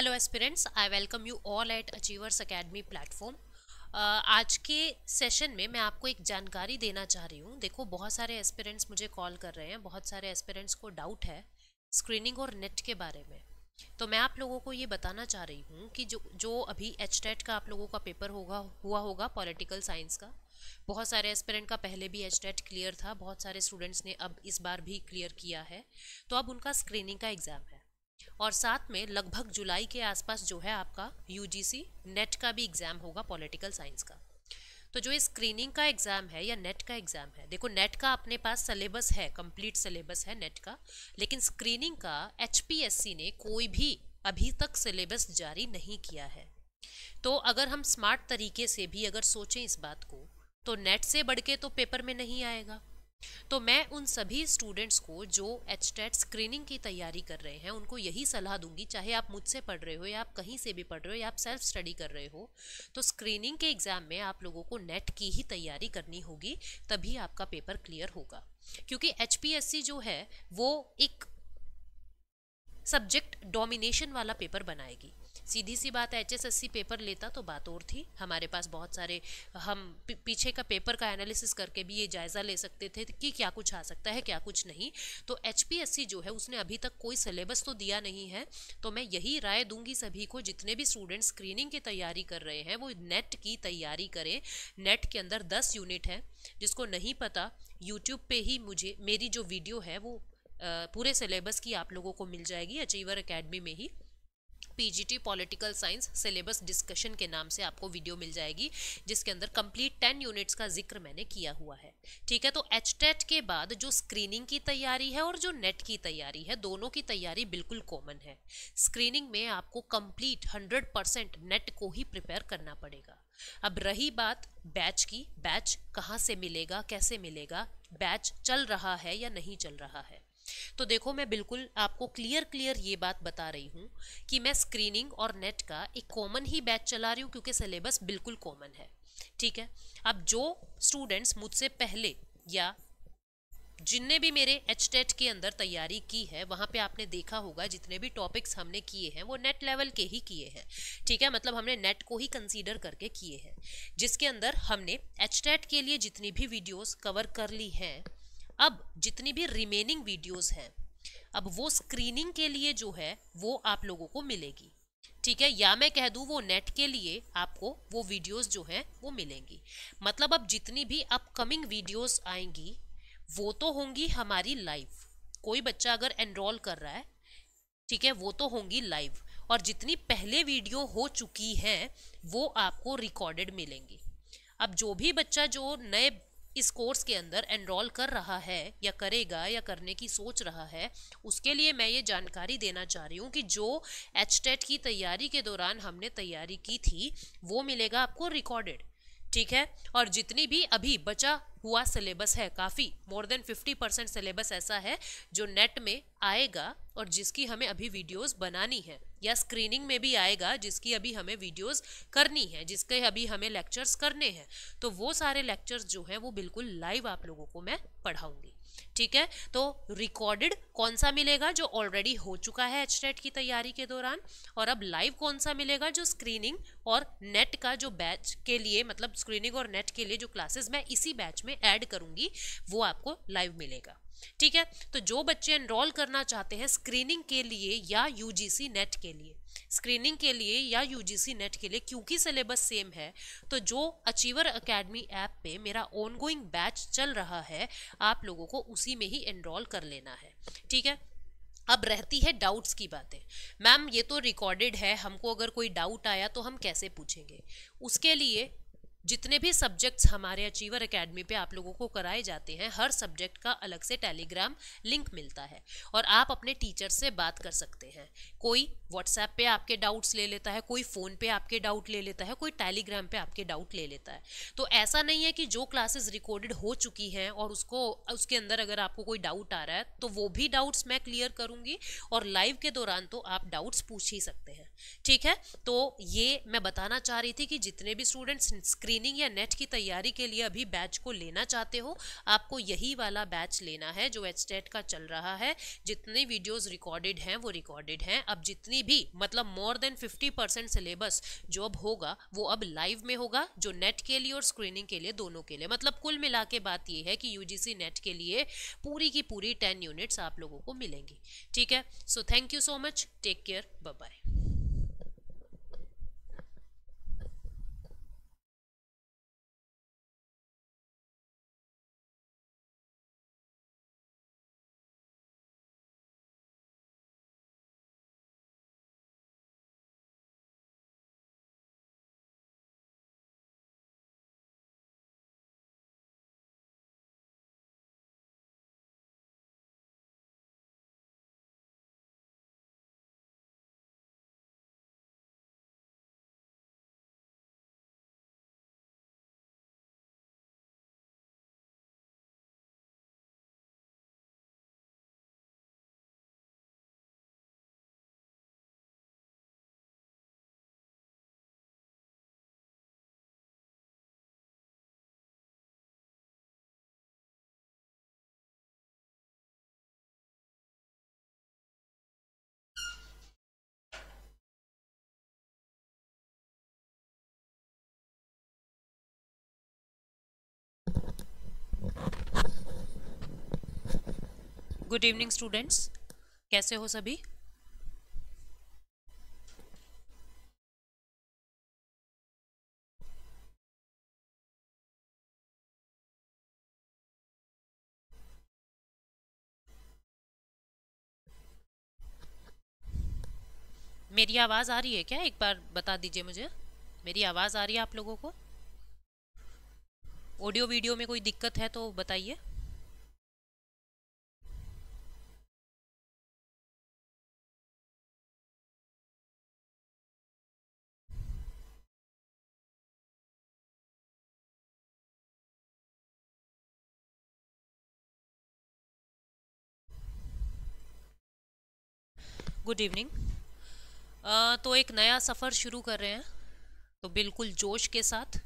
hello aspirants I welcome you all at achievers academy platform आज के session में मैं आपको एक जानकारी देना चाह रही हूँ देखो बहुत सारे एस्पिरेंट्स मुझे कॉल कर रहे हैं बहुत सारे एस्पिरेंट्स को डाउट है स्क्रीनिंग और नेट के बारे में तो मैं आप लोगों को ये बताना चाह रही हूँ कि जो जो अभी एच का आप लोगों का पेपर होगा हुआ होगा पॉलिटिकल साइंस का बहुत सारे एस्पिरेंट का पहले भी एच क्लियर था बहुत सारे स्टूडेंट्स ने अब इस बार भी क्लियर किया है तो अब उनका स्क्रीनिंग का एग्ज़ाम है और साथ में लगभग जुलाई के आसपास जो है आपका यू नेट का भी एग्ज़ाम होगा पॉलिटिकल साइंस का तो जो ये स्क्रीनिंग का एग्ज़ाम है या नेट का एग्ज़ाम है देखो नेट का अपने पास सिलेबस है कंप्लीट सिलेबस है नेट का लेकिन स्क्रीनिंग का एच ने कोई भी अभी तक सिलेबस जारी नहीं किया है तो अगर हम स्मार्ट तरीके से भी अगर सोचें इस बात को तो नेट से बढ़ के तो पेपर में नहीं आएगा तो मैं उन सभी स्टूडेंट्स को जो एच टेट स्क्रीनिंग की तैयारी कर रहे हैं उनको यही सलाह दूंगी चाहे आप मुझसे पढ़ रहे हो या आप कहीं से भी पढ़ रहे हो या आप सेल्फ स्टडी कर रहे हो तो स्क्रीनिंग के एग्ज़ाम में आप लोगों को नेट की ही तैयारी करनी होगी तभी आपका पेपर क्लियर होगा क्योंकि एच जो है वो एक सब्जेक्ट डोमिनेशन वाला पेपर बनाएगी सीधी सी बात है एच पेपर लेता तो बात और थी हमारे पास बहुत सारे हम पीछे का पेपर का एनालिसिस करके भी ये जायज़ा ले सकते थे कि क्या कुछ आ सकता है क्या कुछ नहीं तो एच जो है उसने अभी तक कोई सिलेबस तो दिया नहीं है तो मैं यही राय दूंगी सभी को जितने भी स्टूडेंट स्क्रीनिंग की तैयारी कर रहे हैं वो नेट की तैयारी करें नेट के अंदर दस यूनिट है जिसको नहीं पता यूट्यूब पर ही मुझे मेरी जो वीडियो है वो पूरे सिलेबस की आप लोगों को मिल जाएगी अचीवर अकेडमी में ही PGT political science syllabus discussion के नाम से आपको वीडियो मिल जाएगी जिसके अंदर कंप्लीट टेन यूनिट्स का जिक्र मैंने किया हुआ है ठीक है तो एच के बाद जो स्क्रीनिंग की तैयारी है और जो नेट की तैयारी है दोनों की तैयारी बिल्कुल कॉमन है स्क्रीनिंग में आपको कंप्लीट हंड्रेड नेट को ही प्रिपेयर करना पड़ेगा अब रही बात बैच की बैच कहाँ से मिलेगा कैसे मिलेगा बैच चल रहा है या नहीं चल रहा है तो देखो मैं बिल्कुल आपको क्लियर क्लियर ये बात बता रही हूँ कि मैं स्क्रीनिंग और नेट का एक कॉमन ही बैच चला रही हूँ क्योंकि सिलेबस बिल्कुल कॉमन है ठीक है अब जो स्टूडेंट्स मुझसे पहले या जिनने भी मेरे एच टेट e के अंदर तैयारी की है वहाँ पे आपने देखा होगा जितने भी टॉपिक्स हमने किए हैं वो नेट लेवल के ही किए हैं ठीक है मतलब हमने नेट को ही कंसीडर करके किए हैं जिसके अंदर हमने एच टेट e के लिए जितनी भी वीडियोस कवर कर ली हैं अब जितनी भी रिमेनिंग वीडियोस हैं अब वो स्क्रीनिंग के लिए जो है वो आप लोगों को मिलेगी ठीक है या मैं कह दूँ वो नेट के लिए आपको वो वीडियोस जो हैं वो मिलेंगी मतलब अब जितनी भी अपकमिंग वीडियोस आएंगी वो तो होंगी हमारी लाइव कोई बच्चा अगर एनरोल कर रहा है ठीक है वो तो होंगी लाइव और जितनी पहले वीडियो हो चुकी हैं वो आपको रिकॉर्डेड मिलेंगी अब जो भी बच्चा जो नए इस कोर्स के अंदर एनरोल कर रहा है या करेगा या करने की सोच रहा है उसके लिए मैं ये जानकारी देना चाह रही हूँ कि जो एच e की तैयारी के दौरान हमने तैयारी की थी वो मिलेगा आपको रिकॉर्डेड ठीक है और जितनी भी अभी बचा हुआ सिलेबस है काफ़ी मोर देन 50 परसेंट सिलेबस ऐसा है जो नेट में आएगा और जिसकी हमें अभी वीडियोस बनानी है या स्क्रीनिंग में भी आएगा जिसकी अभी हमें वीडियोस करनी है जिसके अभी हमें लेक्चर्स करने हैं तो वो सारे लेक्चर्स जो हैं वो बिल्कुल लाइव आप लोगों को मैं पढ़ाऊंगी ठीक है तो रिकॉर्डेड कौन सा मिलेगा जो ऑलरेडी हो चुका है एच की तैयारी के दौरान और अब लाइव कौन सा मिलेगा जो स्क्रीनिंग और नेट का जो बैच के लिए मतलब स्क्रीनिंग और नेट के लिए जो क्लासेस मैं इसी बैच में ऐड करूंगी वो आपको लाइव मिलेगा ठीक है तो जो बच्चे एनरोल करना चाहते हैं स्क्रीनिंग के लिए या यूजीसी नेट के लिए स्क्रीनिंग के लिए या यूजीसी नेट के लिए क्योंकि सिलेबस सेम है तो जो अचीवर अकेडमी ऐप पे मेरा ऑनगोइंग बैच चल रहा है आप लोगों को उसी में ही एनरोल कर लेना है ठीक है अब रहती है डाउट्स की बातें मैम ये तो रिकॉर्डेड है हमको अगर कोई डाउट आया तो हम कैसे पूछेंगे उसके लिए जितने भी सब्जेक्ट्स हमारे अचीवर एकेडमी पे आप लोगों को कराए जाते हैं हर सब्जेक्ट का अलग से टेलीग्राम लिंक मिलता है और आप अपने टीचर से बात कर सकते हैं कोई व्हाट्सएप पे आपके डाउट्स ले लेता है कोई फ़ोन पे आपके डाउट ले लेता है कोई टेलीग्राम पे आपके डाउट ले लेता है तो ऐसा नहीं है कि जो क्लासेस रिकॉर्डेड हो चुकी हैं और उसको उसके अंदर अगर आपको कोई डाउट आ रहा है तो वो भी डाउट्स मैं क्लियर करूँगी और लाइव के दौरान तो आप डाउट्स पूछ ही सकते हैं ठीक है तो ये मैं बताना चाह रही थी कि जितने भी स्टूडेंट्स स्क्रीनिंग या नेट की तैयारी के लिए अभी बैच को लेना चाहते हो आपको यही वाला बैच लेना है जो एच का चल रहा है जितने वीडियोज़ रिकॉर्डेड हैं वो रिकॉर्डेड हैं अब जितनी भी मतलब मोर देन फिफ्टी सिलेबस जो अब होगा वो अब लाइव में होगा जो नेट के लिए और स्क्रीनिंग के लिए दोनों के लिए मतलब कुल मिला के बात ये है कि यू नेट के लिए पूरी की पूरी टेन यूनिट्स आप लोगों को मिलेंगी ठीक है so thank you so much take care bye good evening students कैसे हो सभी मेरी आवाज़ आ रही है क्या एक बार बता दीजिए मुझे मेरी आवाज़ आ रही है आप लोगों को ऑडियो वीडियो में कोई दिक्कत है तो बताइए गुड इवनिंग तो एक नया सफ़र शुरू कर रहे हैं तो बिल्कुल जोश के साथ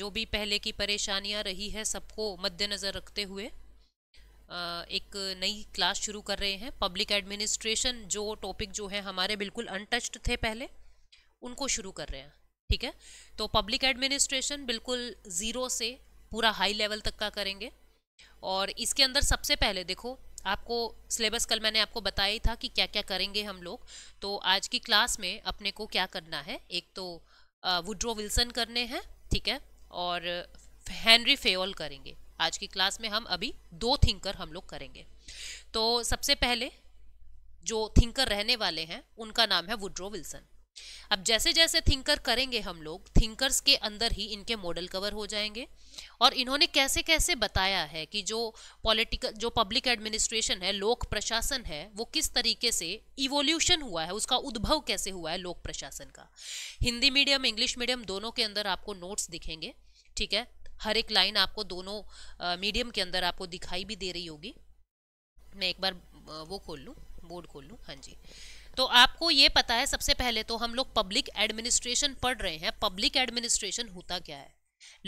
जो भी पहले की परेशानियां रही है सबको मद्देनज़र रखते हुए आ, एक नई क्लास शुरू कर रहे हैं पब्लिक एडमिनिस्ट्रेशन जो टॉपिक जो है हमारे बिल्कुल अनटच्ड थे पहले उनको शुरू कर रहे हैं ठीक है तो पब्लिक एडमिनिस्ट्रेशन बिल्कुल ज़ीरो से पूरा हाई लेवल तक का करेंगे और इसके अंदर सबसे पहले देखो आपको सिलेबस कल मैंने आपको बताया ही था कि क्या क्या करेंगे हम लोग तो आज की क्लास में अपने को क्या करना है एक तो वुड्रो विल्सन करने हैं ठीक है और हैंनरी फेओल करेंगे आज की क्लास में हम अभी दो थिंकर हम लोग करेंगे तो सबसे पहले जो थिंकर रहने वाले हैं उनका नाम है वुड्रो विल्सन अब जैसे जैसे थिंकर करेंगे हम लोग थिंकर्स के अंदर ही इनके मॉडल कवर हो जाएंगे और इन्होंने कैसे कैसे बताया है कि जो पॉलिटिकल जो पब्लिक एडमिनिस्ट्रेशन है लोक प्रशासन है वो किस तरीके से इवोल्यूशन हुआ है उसका उद्भव कैसे हुआ है लोक प्रशासन का हिंदी मीडियम इंग्लिश मीडियम दोनों के अंदर आपको नोट्स दिखेंगे ठीक है हर एक लाइन आपको दोनों मीडियम के अंदर आपको दिखाई भी दे रही होगी मैं एक बार वो खोल लूँ बोर्ड खोल लूँ हाँ जी तो आपको ये पता है सबसे पहले तो हम लोग पब्लिक एडमिनिस्ट्रेशन पढ़ रहे हैं पब्लिक एडमिनिस्ट्रेशन होता क्या है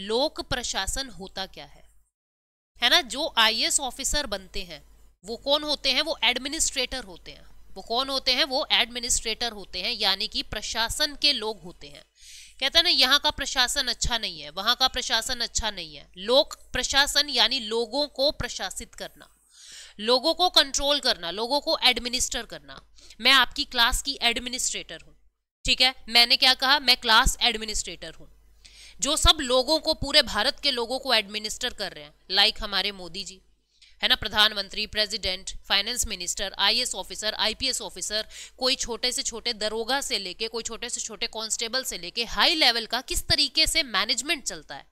लोक प्रशासन होता क्या है है ना जो आईएएस ऑफिसर बनते हैं वो कौन होते हैं वो एडमिनिस्ट्रेटर होते हैं वो कौन होते हैं वो एडमिनिस्ट्रेटर होते हैं यानी कि प्रशासन के लोग होते हैं कहते हैं ना यहाँ का प्रशासन अच्छा नहीं है वहाँ का प्रशासन अच्छा नहीं है लोक प्रशासन यानी लोगों को प्रशासित करना लोगों को कंट्रोल करना लोगों को एडमिनिस्टर करना मैं आपकी क्लास की एडमिनिस्ट्रेटर हूँ ठीक है मैंने क्या कहा मैं क्लास एडमिनिस्ट्रेटर हूँ जो सब लोगों को पूरे भारत के लोगों को एडमिनिस्टर कर रहे हैं लाइक हमारे मोदी जी है ना प्रधानमंत्री president finance minister IAS officer IPS officer कोई छोटे से छोटे दरोगा से लेके कोई छोटे से छोटे कांस्टेबल से लेके हाई लेवल का किस तरीके से मैनेजमेंट चलता है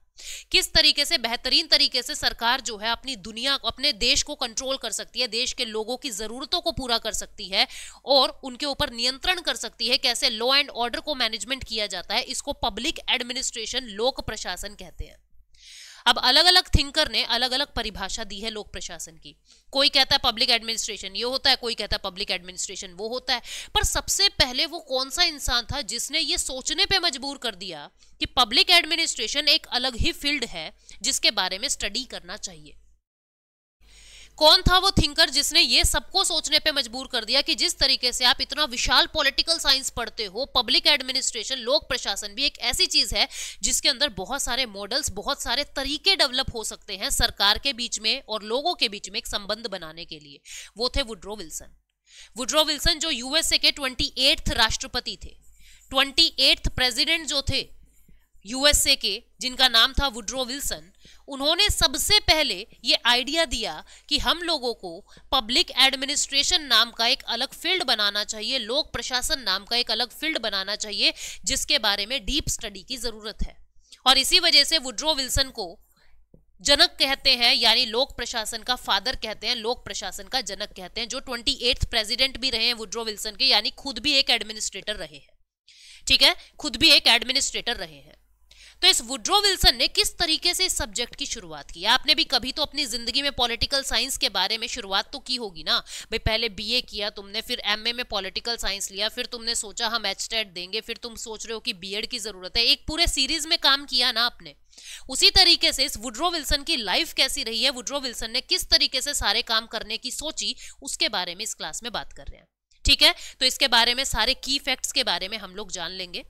किस तरीके से बेहतरीन तरीके से सरकार जो है अपनी दुनिया अपने देश को कंट्रोल कर सकती है देश के लोगों की ज़रूरतों को पूरा कर सकती है और उनके ऊपर नियंत्रण कर सकती है कैसे लॉ एंड ऑर्डर को मैनेजमेंट किया जाता है इसको पब्लिक एडमिनिस्ट्रेशन लोक प्रशासन कहते हैं अब अलग अलग थिंकर ने अलग अलग परिभाषा दी है लोक प्रशासन की कोई कहता है पब्लिक एडमिनिस्ट्रेशन ये होता है कोई कहता है पब्लिक एडमिनिस्ट्रेशन वो होता है पर सबसे पहले वो कौन सा इंसान था जिसने ये सोचने पे मजबूर कर दिया कि पब्लिक एडमिनिस्ट्रेशन एक अलग ही फील्ड है जिसके बारे में स्टडी करना चाहिए कौन था वो थिंकर जिसने ये सबको सोचने पे मजबूर कर दिया कि जिस तरीके से आप इतना विशाल पॉलिटिकल साइंस पढ़ते हो पब्लिक एडमिनिस्ट्रेशन लोक प्रशासन भी एक ऐसी चीज है जिसके अंदर बहुत सारे मॉडल्स बहुत सारे तरीके डेवलप हो सकते हैं सरकार के बीच में और लोगों के बीच में एक संबंध बनाने के लिए वो थे वुड्रो विल्सन वुड्रो विल्सन जो यूएसए के ट्वेंटी राष्ट्रपति थे ट्वेंटी प्रेसिडेंट जो थे यूएसए के जिनका नाम था वुड्रो विल्सन उन्होंने सबसे पहले ये आइडिया दिया कि हम लोगों को पब्लिक एडमिनिस्ट्रेशन नाम का एक अलग फील्ड बनाना चाहिए लोक प्रशासन नाम का एक अलग फील्ड बनाना चाहिए जिसके बारे में डीप स्टडी की ज़रूरत है और इसी वजह से वुड्रो विल्सन को जनक कहते हैं यानी लोक प्रशासन का फादर कहते हैं लोक प्रशासन का जनक कहते हैं जो ट्वेंटी प्रेसिडेंट भी रहे हैं वुड्रो विल्सन के यानी खुद भी एक एडमिनिस्ट्रेटर रहे हैं ठीक है खुद भी एक एडमिनिस्ट्रेटर रहे हैं तो इस वुड्रो विल्सन ने किस तरीके से इस सब्जेक्ट की शुरुआत की आपने भी कभी तो अपनी जिंदगी में पॉलिटिकल साइंस के बारे में शुरुआत तो की होगी ना भाई पहले बीए किया तुमने फिर एमए में पॉलिटिकल साइंस लिया फिर तुमने सोचा हम एच देंगे फिर तुम सोच रहे हो कि बीएड की जरूरत है एक पूरे सीरीज में काम किया ना आपने उसी तरीके से इस वुड्रो विल्सन की लाइफ कैसी रही है वुड्रो विल्सन ने किस तरीके से सारे काम करने की सोची उसके बारे में इस क्लास में बात कर रहे हैं ठीक है तो इसके बारे में सारे की फैक्ट्स के बारे में हम लोग जान लेंगे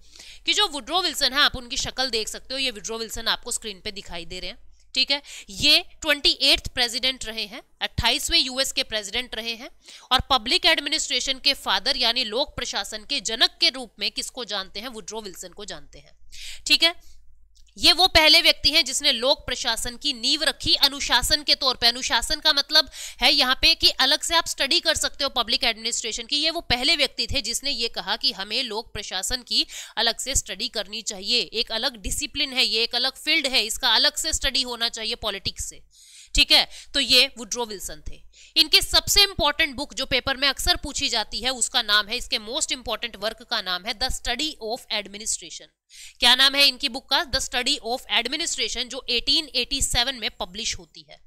कि जो वुड्रो विल्सन है आप उनकी शक्ल देख सकते हो ये विड्रो विल्सन आपको स्क्रीन पे दिखाई दे रहे हैं ठीक है ये ट्वेंटी एट्थ प्रेजिडेंट रहे हैं अट्ठाईसवें यूएस के प्रेसिडेंट रहे हैं और पब्लिक एडमिनिस्ट्रेशन के फादर यानी लोक प्रशासन के जनक के रूप में किसको जानते हैं वुड्रो विल्सन को जानते हैं ठीक है ये वो पहले व्यक्ति हैं जिसने लोक प्रशासन की नींव रखी अनुशासन के तौर पे अनुशासन का मतलब है यहाँ पे कि अलग से आप स्टडी कर सकते हो पब्लिक एडमिनिस्ट्रेशन की ये वो पहले व्यक्ति थे जिसने ये कहा कि हमें लोक प्रशासन की अलग से स्टडी करनी चाहिए एक अलग डिसिप्लिन है ये एक अलग फील्ड है इसका अलग से स्टडी होना चाहिए पॉलिटिक्स से ठीक है तो ये वुड्रो विल्सन थे इनके सबसे इंपॉर्टेंट बुक जो पेपर में अक्सर पूछी जाती है उसका नाम है इसके मोस्ट इंपॉर्टेंट वर्क का नाम है द स्टडी ऑफ एडमिनिस्ट्रेशन क्या नाम है इनकी बुक का द स्टडी ऑफ एडमिनिस्ट्रेशन जो 1887 में पब्लिश होती है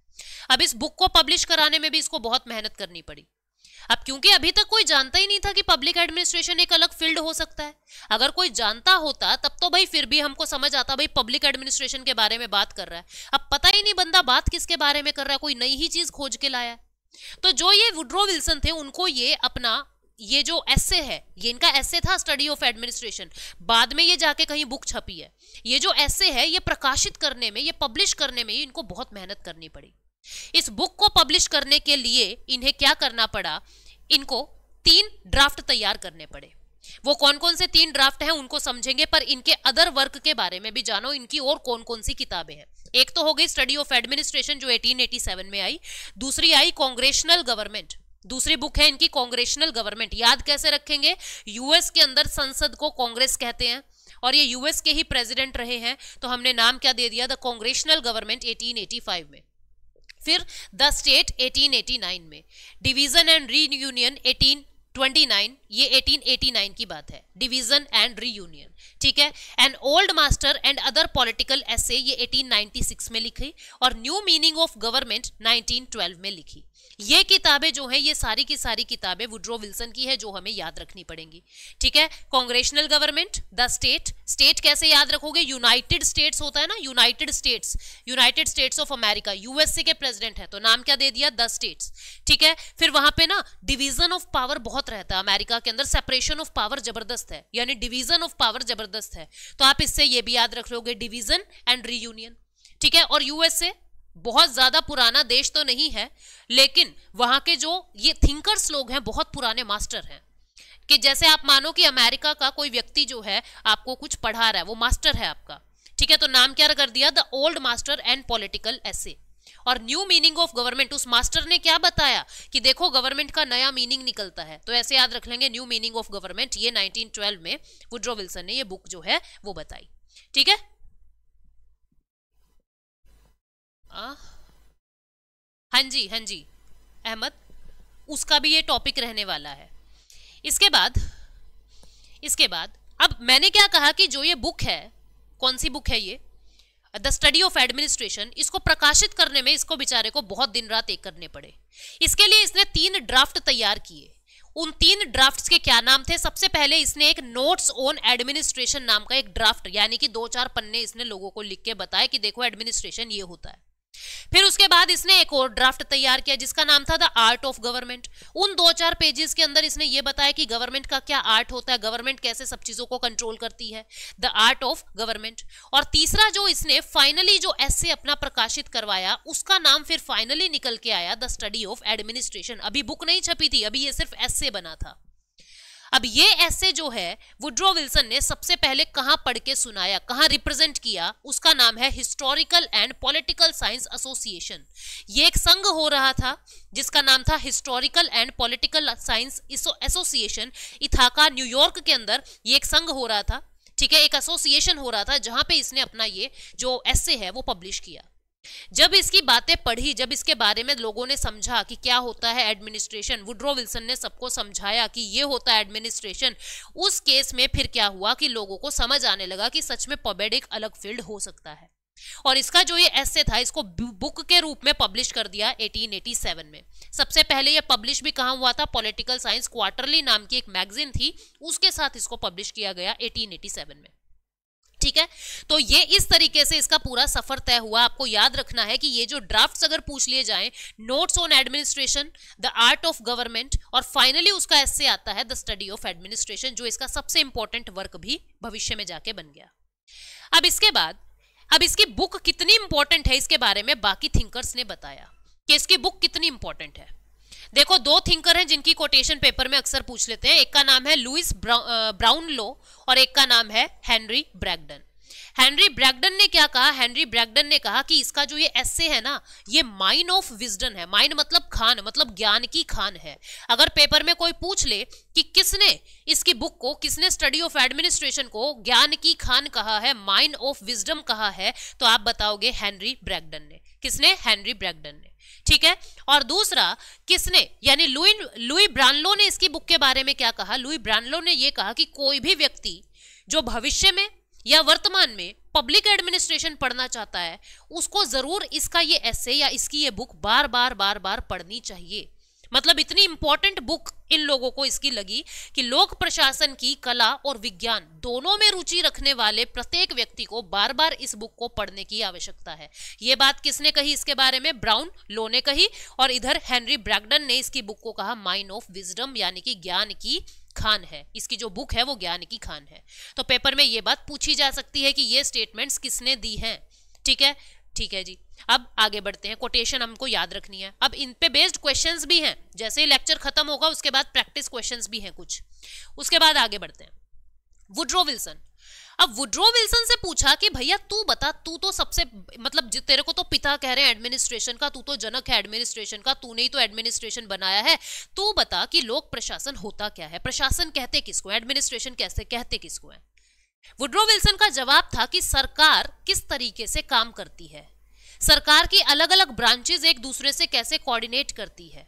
अब इस बुक को पब्लिश कराने में भी इसको बहुत मेहनत करनी पड़ी अब क्योंकि अभी तक कोई जानता ही नहीं था कि पब्लिक एडमिनिस्ट्रेशन एक अलग फील्ड हो सकता है अगर कोई जानता होता तब तो भाई फिर भी हमको समझ आता भाई पब्लिक एडमिनिस्ट्रेशन के बारे में बात कर रहा है अब पता ही नहीं बंदा बात किसके बारे में कर रहा है कोई नई ही चीज खोज के लाया तो जो ये वुड्रो विल्सन थे उनको ये अपना ये जो ऐसे है ये इनका ऐसे था स्टडी ऑफ एडमिनिस्ट्रेशन बाद में ये जाके कहीं बुक छपी है ये जो ऐसे है ये प्रकाशित करने में ये पब्लिश करने में इनको बहुत मेहनत करनी पड़ी इस बुक को पब्लिश करने के लिए इन्हें क्या करना पड़ा इनको तीन ड्राफ्ट तैयार करने पड़े वो कौन कौन से तीन ड्राफ्ट हैं उनको समझेंगे पर इनके अदर वर्क के बारे में भी जानो इनकी और कौन कौन सी किताबें हैं एक तो हो गई स्टडी ऑफ एडमिनिस्ट्रेशन जो 1887 में आई दूसरी आई कांग्रेशनल गवर्नमेंट दूसरी बुक है इनकी कांग्रेशनल गवर्नमेंट याद कैसे रखेंगे यूएस के अंदर संसद को कांग्रेस कहते हैं और ये यूएस के ही प्रेसिडेंट रहे हैं तो हमने नाम क्या दे दिया द कांग्रेशनल गवर्नमेंट एटीन में फिर द स्टेट 1889 में डिवीजन एंड री यूनियन 1829 ये 1889 की बात है डिवीजन एंड री यूनियन ठीक है an old master and other political essay ये 1896 में लिखी और न्यू मीनिंग ऑफ गवर्नमेंट 1912 में लिखी ये किताबें जो हैं ये सारी की सारी किताबें वुड्रो विल्सन की है जो हमें याद रखनी पड़ेंगी ठीक है congressional government the state state कैसे याद रखोगे यूनाइटेड स्टेट्स होता है ना United States United States of America USA के प्रेसिडेंट है तो नाम क्या दे दिया द स्टेट्स ठीक है फिर वहां पे ना डिवीजन ऑफ पावर बहुत रहता है अमेरिका के अंदर सेपरेशन ऑफ पावर जबरदस्त है यानी डिवीजन ऑफ पावर ज़बरदस्त है तो आप इससे ये भी याद रख लोगे डिवीज़न एंड रीयूनियन ठीक है और यूएसए बहुत ज़्यादा पुराना देश तो नहीं है लेकिन वहां के जो ये थिंकर्स लोग हैं बहुत पुराने मास्टर हैं कि जैसे आप मानो कि अमेरिका का कोई व्यक्ति जो है आपको कुछ पढ़ा रहा है वो मास्टर है आपका ठीक है तो नाम क्या कर दिया the old master and political essays और न्यू मीनिंग ऑफ गवर्नमेंट उस मास्टर ने क्या बताया कि देखो गवर्नमेंट का नया मीनिंग निकलता है तो ऐसे याद रख लेंगे न्यू मीनिंग ऑफ गवर्नमेंट ये 1912 में वुड्रो विल्सन ने ये बुक जो है वो बताई ठीक है हाँ जी हाँ जी अहमद उसका भी ये टॉपिक रहने वाला है इसके बाद इसके बाद अब मैंने क्या कहा कि जो ये बुक है कौन सी बुक है ये द स्टडी ऑफ एडमिनिस्ट्रेशन इसको प्रकाशित करने में इसको बेचारे को बहुत दिन रात एक करने पड़े इसके लिए इसने तीन ड्राफ्ट तैयार किए उन तीन ड्राफ्ट्स के क्या नाम थे सबसे पहले इसने एक नोट्स ऑन एडमिनिस्ट्रेशन नाम का एक ड्राफ्ट यानी कि दो चार पन्ने इसने लोगों को लिख के बताया कि देखो एडमिनिस्ट्रेशन ये होता है फिर उसके बाद इसने एक और ड्राफ्ट तैयार किया जिसका नाम था द आर्ट ऑफ गवर्नमेंट उन दो चार पेजेस के अंदर इसने ये बताया कि गवर्नमेंट का क्या आर्ट होता है गवर्नमेंट कैसे सब चीज़ों को कंट्रोल करती है द आर्ट ऑफ गवर्नमेंट और तीसरा जो इसने फाइनली जो ऐसे अपना प्रकाशित करवाया उसका नाम फिर फाइनली निकल के आया द स्टडी ऑफ एडमिनिस्ट्रेशन अभी बुक नहीं छपी थी अभी ये सिर्फ ऐसे बना था अब ये ऐसे जो है वुड्रो विल्सन ने सबसे पहले कहाँ पढ़ के सुनाया कहाँ रिप्रेजेंट किया उसका नाम है historical and political science association ये एक संघ हो रहा था जिसका नाम था historical and political science association Ithaca New York के अंदर ये एक संघ हो रहा था ठीक है एक एसोसिएशन हो रहा था जहां पे इसने अपना ये जो ऐसे है वो पब्लिश किया जब इसकी बातें पढ़ी जब इसके बारे में लोगों ने समझा कि क्या होता है एडमिनिस्ट्रेशन वुड्रो विल्सन ने सबको समझाया कि ये होता है एडमिनिस्ट्रेशन उस केस में फिर क्या हुआ कि लोगों को समझ आने लगा कि सच में पबेड एक अलग फील्ड हो सकता है और इसका जो ये एस्से था इसको बुक के रूप में पब्लिश कर दिया 1887 में सबसे पहले ये पब्लिश भी कहा हुआ था पॉलिटिकल साइंस क्वार्टरली नाम की एक मैगजीन थी उसके साथ इसको पब्लिश किया गया 1887 में ठीक है तो ये इस तरीके से इसका पूरा सफर तय हुआ आपको याद रखना है कि ये जो ड्राफ्ट्स अगर पूछ लिए जाएं notes on administration the art of government और फाइनली उसका ऐसे आता है द स्टडी ऑफ एडमिनिस्ट्रेशन जो इसका सबसे इंपॉर्टेंट वर्क भी भविष्य में जाके बन गया अब इसके बाद अब इसकी बुक कितनी इंपॉर्टेंट है इसके बारे में बाकी थिंकर्स ने बताया कि इसकी बुक कितनी इंपॉर्टेंट है देखो दो थिंकर हैं जिनकी कोटेशन पेपर में अक्सर पूछ लेते हैं एक का नाम है लुइस ब्राउन लो और एक का नाम है हेनरी ब्रैगडन हेनरी ब्रैगडन ने क्या कहा हेनरी ब्रैगडन ने कहा कि इसका जो ये एस्से है ना ये माइन ऑफ विजडन है माइन मतलब खान मतलब ज्ञान की खान है अगर पेपर में कोई पूछ ले कि किसने इसकी बुक को किसने स्टडी ऑफ एडमिनिस्ट्रेशन को ज्ञान की खान कहा है माइन ऑफ विजडम कहा है तो आप बताओगे हेनरी ब्रैगडन ने किसने हेनरी ब्रैगडन ने ठीक है और दूसरा किसने यानी लुई लुई ब्रांडलो ने इसकी बुक के बारे में क्या कहा लुई ब्रांडलो ने यह कहा कि कोई भी व्यक्ति जो भविष्य में या वर्तमान में पब्लिक एडमिनिस्ट्रेशन पढ़ना चाहता है उसको जरूर इसका ये ऐसे या इसकी ये बुक बार बार बार बार पढ़नी चाहिए मतलब इतनी इंपॉर्टेंट बुक इन लोगों को इसकी लगी कि लोक प्रशासन की कला और विज्ञान दोनों में रुचि रखने वाले प्रत्येक व्यक्ति को बार बार इस बुक को पढ़ने की आवश्यकता है यह बात किसने कही इसके बारे में ब्राउन लो ने कही और इधर हेनरी ब्रैगडन ने इसकी बुक को कहा माइन ऑफ विजडम यानी कि ज्ञान की खान है इसकी जो बुक है वो ज्ञान की खान है तो पेपर में ये बात पूछी जा सकती है कि ये स्टेटमेंट किसने दी है ठीक है ठीक है जी अब आगे बढ़ते हैं कोटेशन हमको याद रखनी है अब इन पे बेस्ड क्वेश्चंस भी हैं जैसे ही लेक्चर खत्म होगा उसके बाद प्रैक्टिस क्वेश्चंस भी हैं कुछ उसके बाद आगे बढ़ते हैं वुड्रो विल्सन अब वुड्रो विल्सन से पूछा कि भैया तू बता तू तो सबसे मतलब तेरे को तो पिता कह रहे हैं एडमिनिस्ट्रेशन का तू तो जनक है एडमिनिस्ट्रेशन का तूने ही तो एडमिनिस्ट्रेशन बनाया है तू बता कि लोक प्रशासन होता क्या है प्रशासन कहते किसको एडमिनिस्ट्रेशन कैसे कहते किसको है वुड्रो विल्सन का जवाब था कि सरकार किस तरीके से काम करती है सरकार की अलग अलग ब्रांचेज एक दूसरे से कैसे कोऑर्डिनेट करती है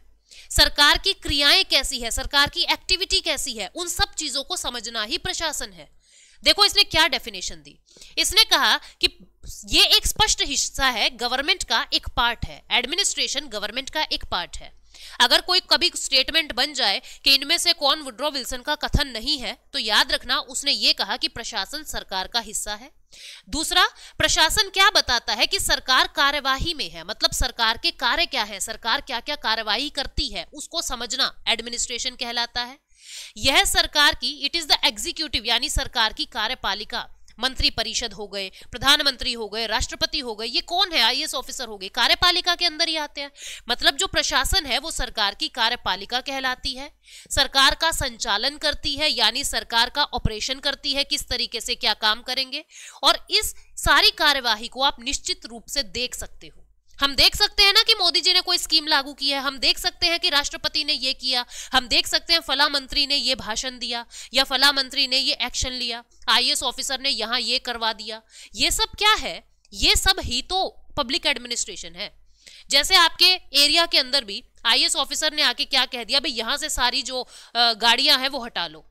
सरकार की क्रियाएं कैसी है सरकार की एक्टिविटी कैसी है उन सब चीजों को समझना ही प्रशासन है देखो इसने क्या डेफिनेशन दी इसने कहा कि ये एक स्पष्ट हिस्सा है गवर्नमेंट का एक पार्ट है एडमिनिस्ट्रेशन गवर्नमेंट का एक पार्ट है अगर कोई कभी स्टेटमेंट बन जाए कि इनमें से कौन वुड्रो विल्सन का कथन नहीं है तो याद रखना उसने ये कहा कि प्रशासन सरकार का हिस्सा है दूसरा प्रशासन क्या बताता है कि सरकार कार्यवाही में है मतलब सरकार के कार्य क्या है सरकार क्या क्या कार्यवाही करती है उसको समझना एडमिनिस्ट्रेशन कहलाता है यह सरकार की इट इज द एग्जीक्यूटिव यानी सरकार की कार्यपालिका मंत्री परिषद हो गए प्रधानमंत्री हो गए राष्ट्रपति हो गए ये कौन है आई ऑफिसर हो गए कार्यपालिका के अंदर ही आते हैं मतलब जो प्रशासन है वो सरकार की कार्यपालिका कहलाती है सरकार का संचालन करती है यानी सरकार का ऑपरेशन करती है किस तरीके से क्या काम करेंगे और इस सारी कार्यवाही को आप निश्चित रूप से देख सकते हो हम देख सकते हैं ना कि मोदी जी ने कोई स्कीम लागू की है हम देख सकते हैं कि राष्ट्रपति ने ये किया हम देख सकते हैं फला मंत्री ने ये भाषण दिया या फला मंत्री ने ये एक्शन लिया आईएएस ऑफिसर ने यहाँ ये करवा दिया ये सब क्या है ये सब ही तो पब्लिक एडमिनिस्ट्रेशन है जैसे आपके एरिया के अंदर भी आईएएस ऑफिसर ने आके क्या कह दिया भाई यहाँ से सारी जो गाड़ियां हैं वो हटा लो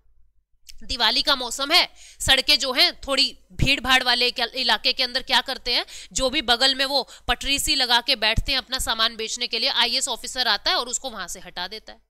दिवाली का मौसम है सड़कें जो हैं थोड़ी भीड़ भाड़ वाले इलाके के अंदर क्या करते हैं जो भी बगल में वो पटरी सी लगा के बैठते हैं अपना सामान बेचने के लिए आईएएस ऑफिसर आता है और उसको वहां से हटा देता है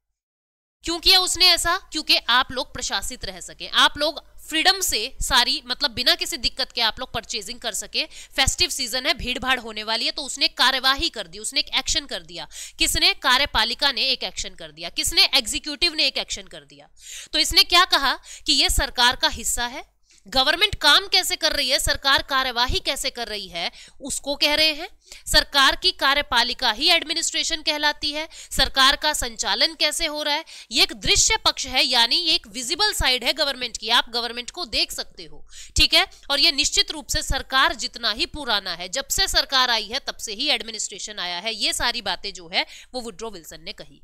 क्यों किया उसने ऐसा क्योंकि आप लोग प्रशासित रह सके आप लोग फ्रीडम से सारी मतलब बिना किसी दिक्कत के आप लोग परचेजिंग कर सके फेस्टिव सीजन है भीड़ भाड़ होने वाली है तो उसने कार्यवाही कर दी उसने एक एक्शन कर दिया किसने कार्यपालिका ने एक एक्शन कर दिया किसने एग्जीक्यूटिव ने एक एक्शन कर दिया तो इसने क्या कहा कि यह सरकार का हिस्सा है गवर्नमेंट काम कैसे कर रही है सरकार कार्यवाही कैसे कर रही है उसको कह रहे हैं सरकार की कार्यपालिका ही एडमिनिस्ट्रेशन कहलाती है सरकार का संचालन कैसे हो रहा है ये एक दृश्य पक्ष है यानी ये एक विजिबल साइड है गवर्नमेंट की आप गवर्नमेंट को देख सकते हो ठीक है और ये निश्चित रूप से सरकार जितना ही पुराना है जब से सरकार आई है तब से ही एडमिनिस्ट्रेशन आया है ये सारी बातें जो है वो वुड्रो विल्सन ने कही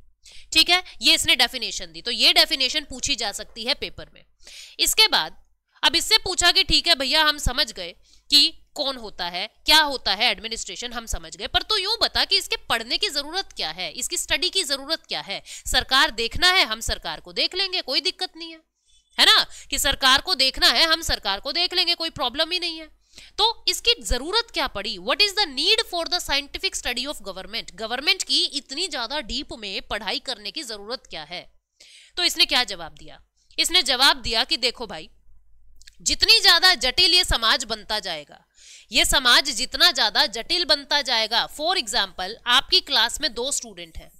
ठीक है ये इसने डेफिनेशन दी तो ये डेफिनेशन पूछी जा सकती है पेपर में इसके बाद अब इससे पूछा कि ठीक है भैया हम समझ गए कि कौन होता है क्या होता है एडमिनिस्ट्रेशन हम समझ गए पर तो यूं बता कि इसके पढ़ने की जरूरत क्या है इसकी स्टडी की जरूरत क्या है सरकार देखना है हम सरकार को देख लेंगे कोई दिक्कत नहीं है है ना कि सरकार को देखना है हम सरकार को देख लेंगे कोई प्रॉब्लम ही नहीं है तो इसकी जरूरत क्या पड़ी what is the need for the scientific study of government government की इतनी ज्यादा डीप में पढ़ाई करने की जरूरत क्या है तो इसने क्या जवाब दिया इसने जवाब दिया कि देखो भाई जितनी ज्यादा जटिल ये समाज बनता जाएगा ये समाज जितना ज्यादा जटिल बनता जाएगा फॉर एग्जाम्पल आपकी क्लास में दो स्टूडेंट हैं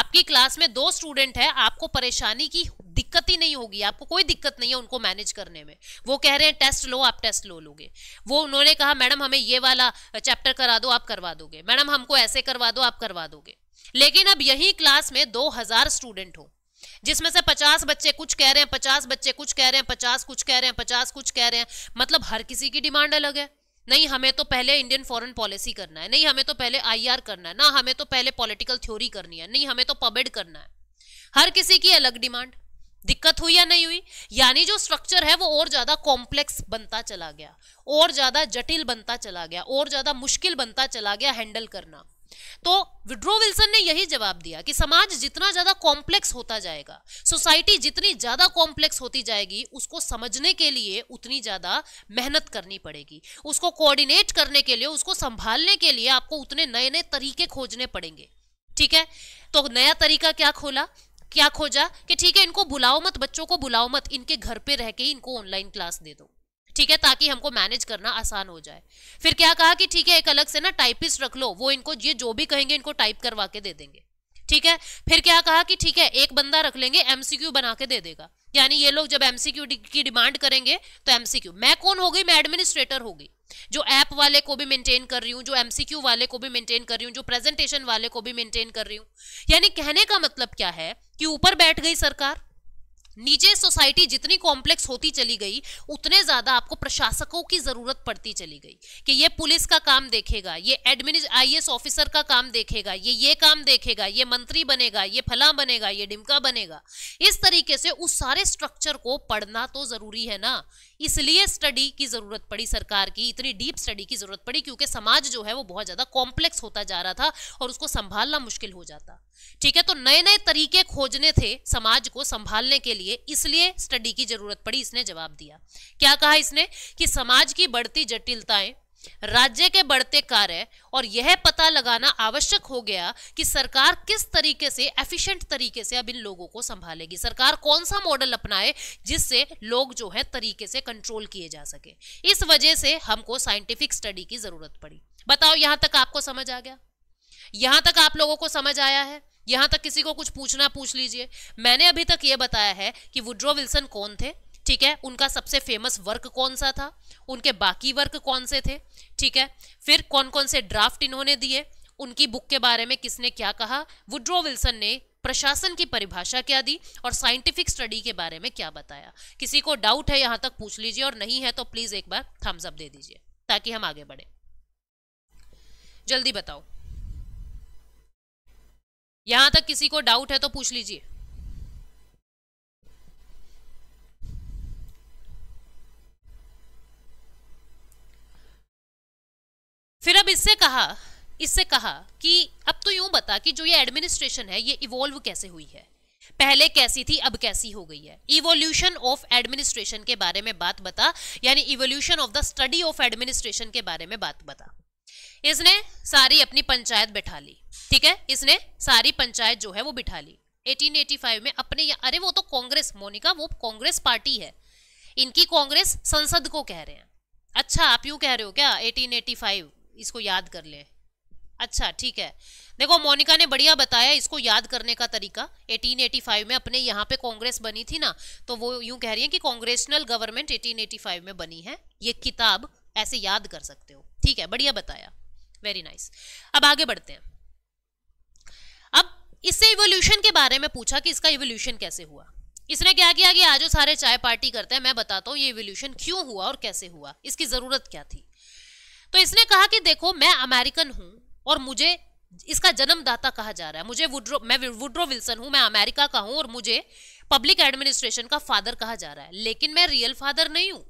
आपकी क्लास में दो स्टूडेंट है आपको परेशानी की दिक्कत ही नहीं होगी आपको कोई दिक्कत नहीं है उनको मैनेज करने में वो कह रहे हैं टेस्ट लो आप टेस्ट लो लोगे वो उन्होंने कहा मैडम हमें ये वाला चैप्टर करा दो आप करवा दोगे मैडम हमको ऐसे करवा दो आप करवा दोगे लेकिन अब यही क्लास में दो हजार स्टूडेंट हो जिसमें से पचास बच्चे कुछ कह रहे हैं पचास बच्चे कुछ कह रहे हैं पचास कुछ कह रहे हैं पचास कुछ कह रहे हैं मतलब हर किसी की डिमांड अलग है नहीं हमें तो पहले इंडियन फॉरेन पॉलिसी करना है नहीं हमें तो पहले आईआर करना है ना हमें तो पहले पॉलिटिकल थ्योरी करनी है नहीं हमें तो पबेड करना है हर किसी की अलग डिमांड दिक्कत हुई या नहीं हुई यानी जो स्ट्रक्चर है वो और ज़्यादा कॉम्प्लेक्स बनता चला गया और ज़्यादा जटिल बनता चला गया और ज़्यादा मुश्किल बनता चला गया हैंडल करना तो विड्रो विल्सन ने यही जवाब दिया कि समाज जितना ज्यादा कॉम्प्लेक्स होता जाएगा सोसाइटी जितनी ज्यादा कॉम्प्लेक्स होती जाएगी उसको समझने के लिए उतनी ज्यादा मेहनत करनी पड़ेगी उसको कोऑर्डिनेट करने के लिए उसको संभालने के लिए आपको उतने नए नए तरीके खोजने पड़ेंगे ठीक है तो नया तरीका क्या खोला क्या खोजा कि ठीक है इनको बुलाओ मत बच्चों को बुलाओ मत इनके घर पे रह के इनको ऑनलाइन क्लास दे दो ठीक है ताकि हमको मैनेज करना आसान हो जाए फिर क्या कहा कि ठीक है एक अलग से ना टाइपिस्ट रख लो वो इनको ये जो भी कहेंगे इनको टाइप करवा के दे देंगे ठीक है फिर क्या कहा कि ठीक है एक बंदा रख लेंगे एमसीक्यू बना के दे देगा यानी ये लोग जब एमसीक्यू की डिमांड करेंगे तो एमसीक्यू मैं कौन हो गई मैं एडमिनिस्ट्रेटर हो गई जो ऐप वाले को भी मेंटेन कर रही हूँ जो एमसीक्यू वाले को भी मेंटेन कर रही हूँ जो प्रेजेंटेशन वाले को भी मेंटेन कर रही हूँ यानी कहने का मतलब क्या है कि ऊपर बैठ गई सरकार नीचे सोसाइटी जितनी कॉम्प्लेक्स होती चली गई उतने ज़्यादा आपको प्रशासकों की ज़रूरत पड़ती चली गई कि ये पुलिस का काम देखेगा ये एडमिनिस्ट आई ऑफिसर का काम देखेगा ये ये काम देखेगा ये मंत्री बनेगा ये फला बनेगा ये डिमका बनेगा इस तरीके से उस सारे स्ट्रक्चर को पढ़ना तो ज़रूरी है ना इसलिए स्टडी की ज़रूरत पड़ी सरकार की इतनी डीप स्टडी की ज़रूरत पड़ी क्योंकि समाज जो है वो बहुत ज़्यादा कॉम्प्लेक्स होता जा रहा था और उसको संभालना मुश्किल हो जाता ठीक है तो नए नए तरीके खोजने थे समाज को संभालने के लिए इसलिए स्टडी की ज़रूरत पड़ी इसने जवाब दिया क्या कहा इसने कि समाज की बढ़ती जटिलताएं राज्य के बढ़ते कार्य और यह पता लगाना आवश्यक हो गया कि सरकार किस तरीके से एफिशिएंट तरीके से अब इन लोगों को संभालेगी सरकार कौन सा मॉडल अपनाए जिससे लोग जो है तरीके से कंट्रोल किए जा सके इस वजह से हमको साइंटिफिक स्टडी की जरूरत पड़ी बताओ यहां तक आपको समझ आ गया यहां तक आप लोगों को समझ आया है यहां तक किसी को कुछ पूछना पूछ लीजिए मैंने अभी तक यह बताया है कि वुड्रो विल्सन कौन थे ठीक है उनका सबसे फेमस वर्क कौन सा था उनके बाकी वर्क कौन से थे ठीक है फिर कौन कौन से ड्राफ्ट इन्होंने दिए उनकी बुक के बारे में किसने क्या कहा वुड्रो विल्सन ने प्रशासन की परिभाषा क्या दी और साइंटिफिक स्टडी के बारे में क्या बताया किसी को डाउट है यहां तक पूछ लीजिए और नहीं है तो प्लीज़ एक बार थम्स अप दे दीजिए ताकि हम आगे बढ़े जल्दी बताओ यहां तक किसी को डाउट है तो पूछ लीजिए फिर अब इससे कहा इससे कहा कि अब तो यूं बता कि जो ये एडमिनिस्ट्रेशन है ये इवोल्व कैसे हुई है पहले कैसी थी अब कैसी हो गई है इवोल्यूशन ऑफ एडमिनिस्ट्रेशन के बारे में बात बता यानी evolution of the study of administration के बारे में बात बता इसने सारी अपनी पंचायत बैठा ली ठीक है इसने सारी पंचायत जो है वो बिठा ली 1885 में अपने अरे वो तो कांग्रेस मोनिका वो कांग्रेस पार्टी है इनकी कांग्रेस संसद को कह रहे हैं अच्छा आप यूं कह रहे हो क्या 1885 इसको याद कर ले अच्छा ठीक है देखो मोनिका ने बढ़िया बताया इसको याद करने का तरीका 1885 में अपने यहाँ पे कांग्रेस बनी थी ना तो वो यूं कह रही है कि कांग्रेसनल गवर्नमेंट 1885 में बनी है ये किताब ऐसे याद कर सकते हो ठीक है बढ़िया बताया वेरी नाइस अब आगे बढ़ते हैं अब इससे इवोल्यूशन के बारे में पूछा कि इसका इवोल्यूशन कैसे हुआ इसने क्या किया कि आज सारे चाय पार्टी करते हैं मैं बताता हूँ ये इवोल्यूशन क्यों हुआ और कैसे हुआ इसकी ज़रूरत क्या थी तो इसने कहा कि देखो मैं अमेरिकन हूं और मुझे इसका जन्मदाता कहा जा रहा है मुझे वुड्रो मैं वुड्रो विल्सन हूं मैं अमेरिका का हूं और मुझे पब्लिक एडमिनिस्ट्रेशन का फादर कहा जा रहा है लेकिन मैं रियल फादर नहीं हूं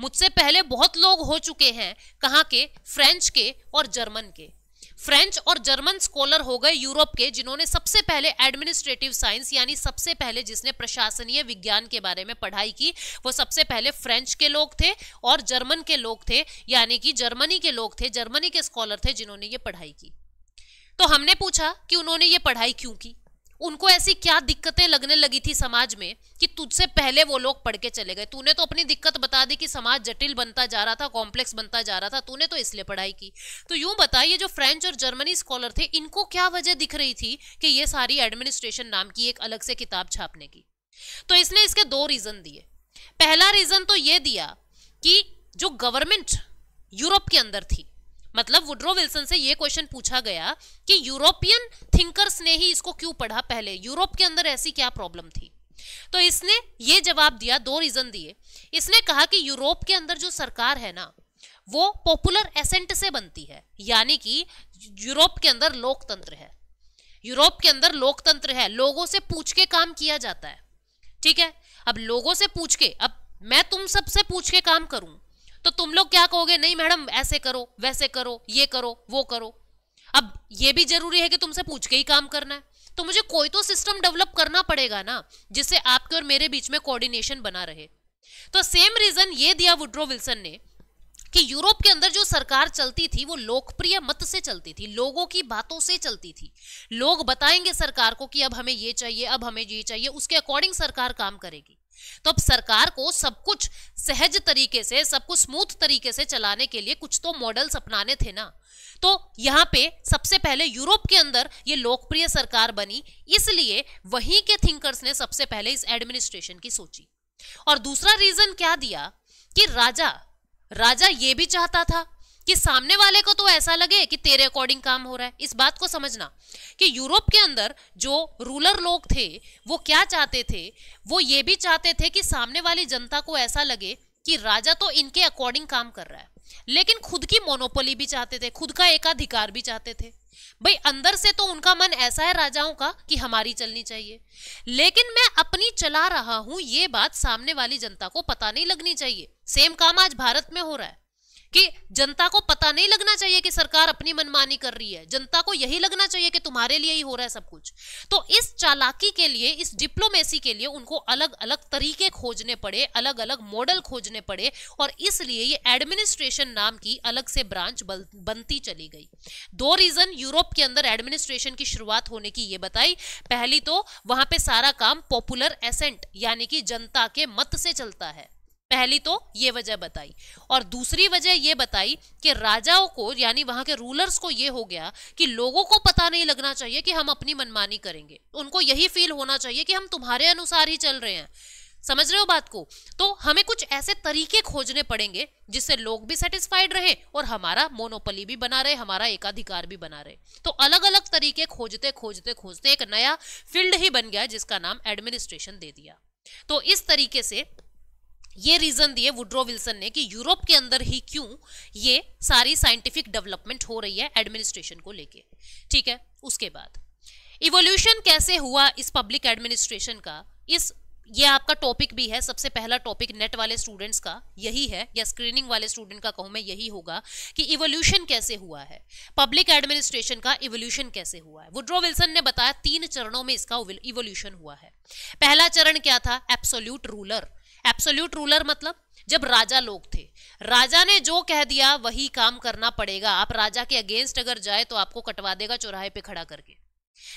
मुझसे पहले बहुत लोग हो चुके हैं कहाँ के फ्रेंच के और जर्मन के फ्रेंच और जर्मन स्कॉलर हो गए यूरोप के जिन्होंने सबसे पहले एडमिनिस्ट्रेटिव साइंस यानी सबसे पहले जिसने प्रशासनीय विज्ञान के बारे में पढ़ाई की वो सबसे पहले फ्रेंच के लोग थे और जर्मन के लोग थे यानी कि जर्मनी के लोग थे जर्मनी के स्कॉलर थे जिन्होंने ये पढ़ाई की तो हमने पूछा कि उन्होंने ये पढ़ाई क्यों की उनको ऐसी क्या दिक्कतें लगने लगी थी समाज में कि तुझसे पहले वो लोग पढ़ के चले गए तूने तो अपनी दिक्कत बता दी कि समाज जटिल बनता जा रहा था कॉम्प्लेक्स बनता जा रहा था तूने तो इसलिए पढ़ाई की तो यूं बताइए जो फ्रेंच और जर्मनी स्कॉलर थे इनको क्या वजह दिख रही थी कि ये सारी एडमिनिस्ट्रेशन नाम की एक अलग से किताब छापने की तो इसने इसके दो रीज़न दिए पहला रीज़न तो ये दिया कि जो गवर्नमेंट यूरोप के अंदर थी मतलब वुड्रो विल्सन से ये क्वेश्चन पूछा गया कि यूरोपियन थिंकर्स ने ही इसको क्यों पढ़ा पहले यूरोप के अंदर ऐसी क्या प्रॉब्लम थी तो इसने ये जवाब दिया दो रीजन दिए इसने कहा कि यूरोप के अंदर जो सरकार है ना वो पॉपुलर एसेंट से बनती है यानी कि यूरोप के अंदर लोकतंत्र है यूरोप के अंदर लोकतंत्र है लोगों से पूछ के काम किया जाता है ठीक है अब लोगों से पूछ के अब मैं तुम सबसे पूछ के काम करूं तो तुम लोग क्या कहोगे नहीं मैडम ऐसे करो वैसे करो ये करो वो करो अब ये भी जरूरी है कि तुमसे पूछ के ही काम करना है तो मुझे कोई तो सिस्टम डेवलप करना पड़ेगा ना जिससे आपके और मेरे बीच में कोऑर्डिनेशन बना रहे तो सेम रीजन ये दिया वुड्रो विल्सन ने कि यूरोप के अंदर जो सरकार चलती थी वो लोकप्रिय मत से चलती थी लोगों की बातों से चलती थी लोग बताएंगे सरकार को कि अब हमें ये चाहिए अब हमें ये चाहिए उसके अकॉर्डिंग सरकार काम करेगी तो अब सरकार को सब कुछ सहज तरीके से सब कुछ स्मूथ तरीके से चलाने के लिए कुछ तो मॉडल्स अपनाने थे ना तो यहां पे सबसे पहले यूरोप के अंदर ये लोकप्रिय सरकार बनी इसलिए वहीं के थिंकर्स ने सबसे पहले इस एडमिनिस्ट्रेशन की सोची और दूसरा रीजन क्या दिया कि राजा राजा ये भी चाहता था कि सामने वाले को तो ऐसा लगे कि तेरे अकॉर्डिंग काम हो रहा है इस बात को समझना कि यूरोप के अंदर जो रूलर लोग थे वो क्या चाहते थे वो ये भी चाहते थे कि सामने वाली जनता को ऐसा लगे कि राजा तो इनके अकॉर्डिंग काम कर रहा है लेकिन खुद की मोनोपोली भी चाहते थे खुद का एकाधिकार भी चाहते थे भाई अंदर से तो उनका मन ऐसा है राजाओं का कि हमारी चलनी चाहिए लेकिन मैं अपनी चला रहा हूं ये बात सामने वाली जनता को पता नहीं लगनी चाहिए सेम काम आज भारत में हो रहा है कि जनता को पता नहीं लगना चाहिए कि सरकार अपनी मनमानी कर रही है जनता को यही लगना चाहिए कि तुम्हारे लिए ही हो रहा है सब कुछ तो इस चालाकी के लिए इस डिप्लोमेसी के लिए उनको अलग अलग तरीके खोजने पड़े अलग अलग मॉडल खोजने पड़े और इसलिए ये एडमिनिस्ट्रेशन नाम की अलग से ब्रांच बनती चली गई दो रीजन यूरोप के अंदर एडमिनिस्ट्रेशन की शुरुआत होने की ये बताई पहली तो वहां पर सारा काम पॉपुलर एसेंट यानी कि जनता के मत से चलता है पहली तो ये वजह बताई और दूसरी वजह ये बताई कि राजाओं को यानी वहां के रूलर्स को ये हो गया कि लोगों को पता नहीं लगना चाहिए कि हम अपनी मनमानी करेंगे उनको यही फील होना चाहिए कि हम तुम्हारे अनुसार ही चल रहे हैं समझ रहे हो बात को तो हमें कुछ ऐसे तरीके खोजने पड़ेंगे जिससे लोग भी सेटिस्फाइड रहे और हमारा मोनोपली भी बना रहे हमारा एकाधिकार भी बना रहे तो अलग अलग तरीके खोजते खोजते खोजते एक नया फील्ड ही बन गया जिसका नाम एडमिनिस्ट्रेशन दे दिया तो इस तरीके से ये रीज़न दिए वुड्रो विल्सन ने कि यूरोप के अंदर ही क्यों ये सारी साइंटिफिक डेवलपमेंट हो रही है एडमिनिस्ट्रेशन को लेके ठीक है उसके बाद इवोल्यूशन कैसे हुआ इस पब्लिक एडमिनिस्ट्रेशन का इस ये आपका टॉपिक भी है सबसे पहला टॉपिक नेट वाले स्टूडेंट्स का यही है या स्क्रीनिंग वाले स्टूडेंट का कहूँ मैं यही होगा कि इवोल्यूशन कैसे हुआ है पब्लिक एडमिनिस्ट्रेशन का इवोल्यूशन कैसे हुआ है वुड्रो विल्सन ने बताया तीन चरणों में इसका इवोल्यूशन हुआ है पहला चरण क्या था एप्सोल्यूट रूलर एब्सोल्यूट रूलर मतलब जब राजा लोग थे राजा ने जो कह दिया वही काम करना पड़ेगा आप राजा के अगेंस्ट अगर जाए तो आपको कटवा देगा चौराहे पे खड़ा करके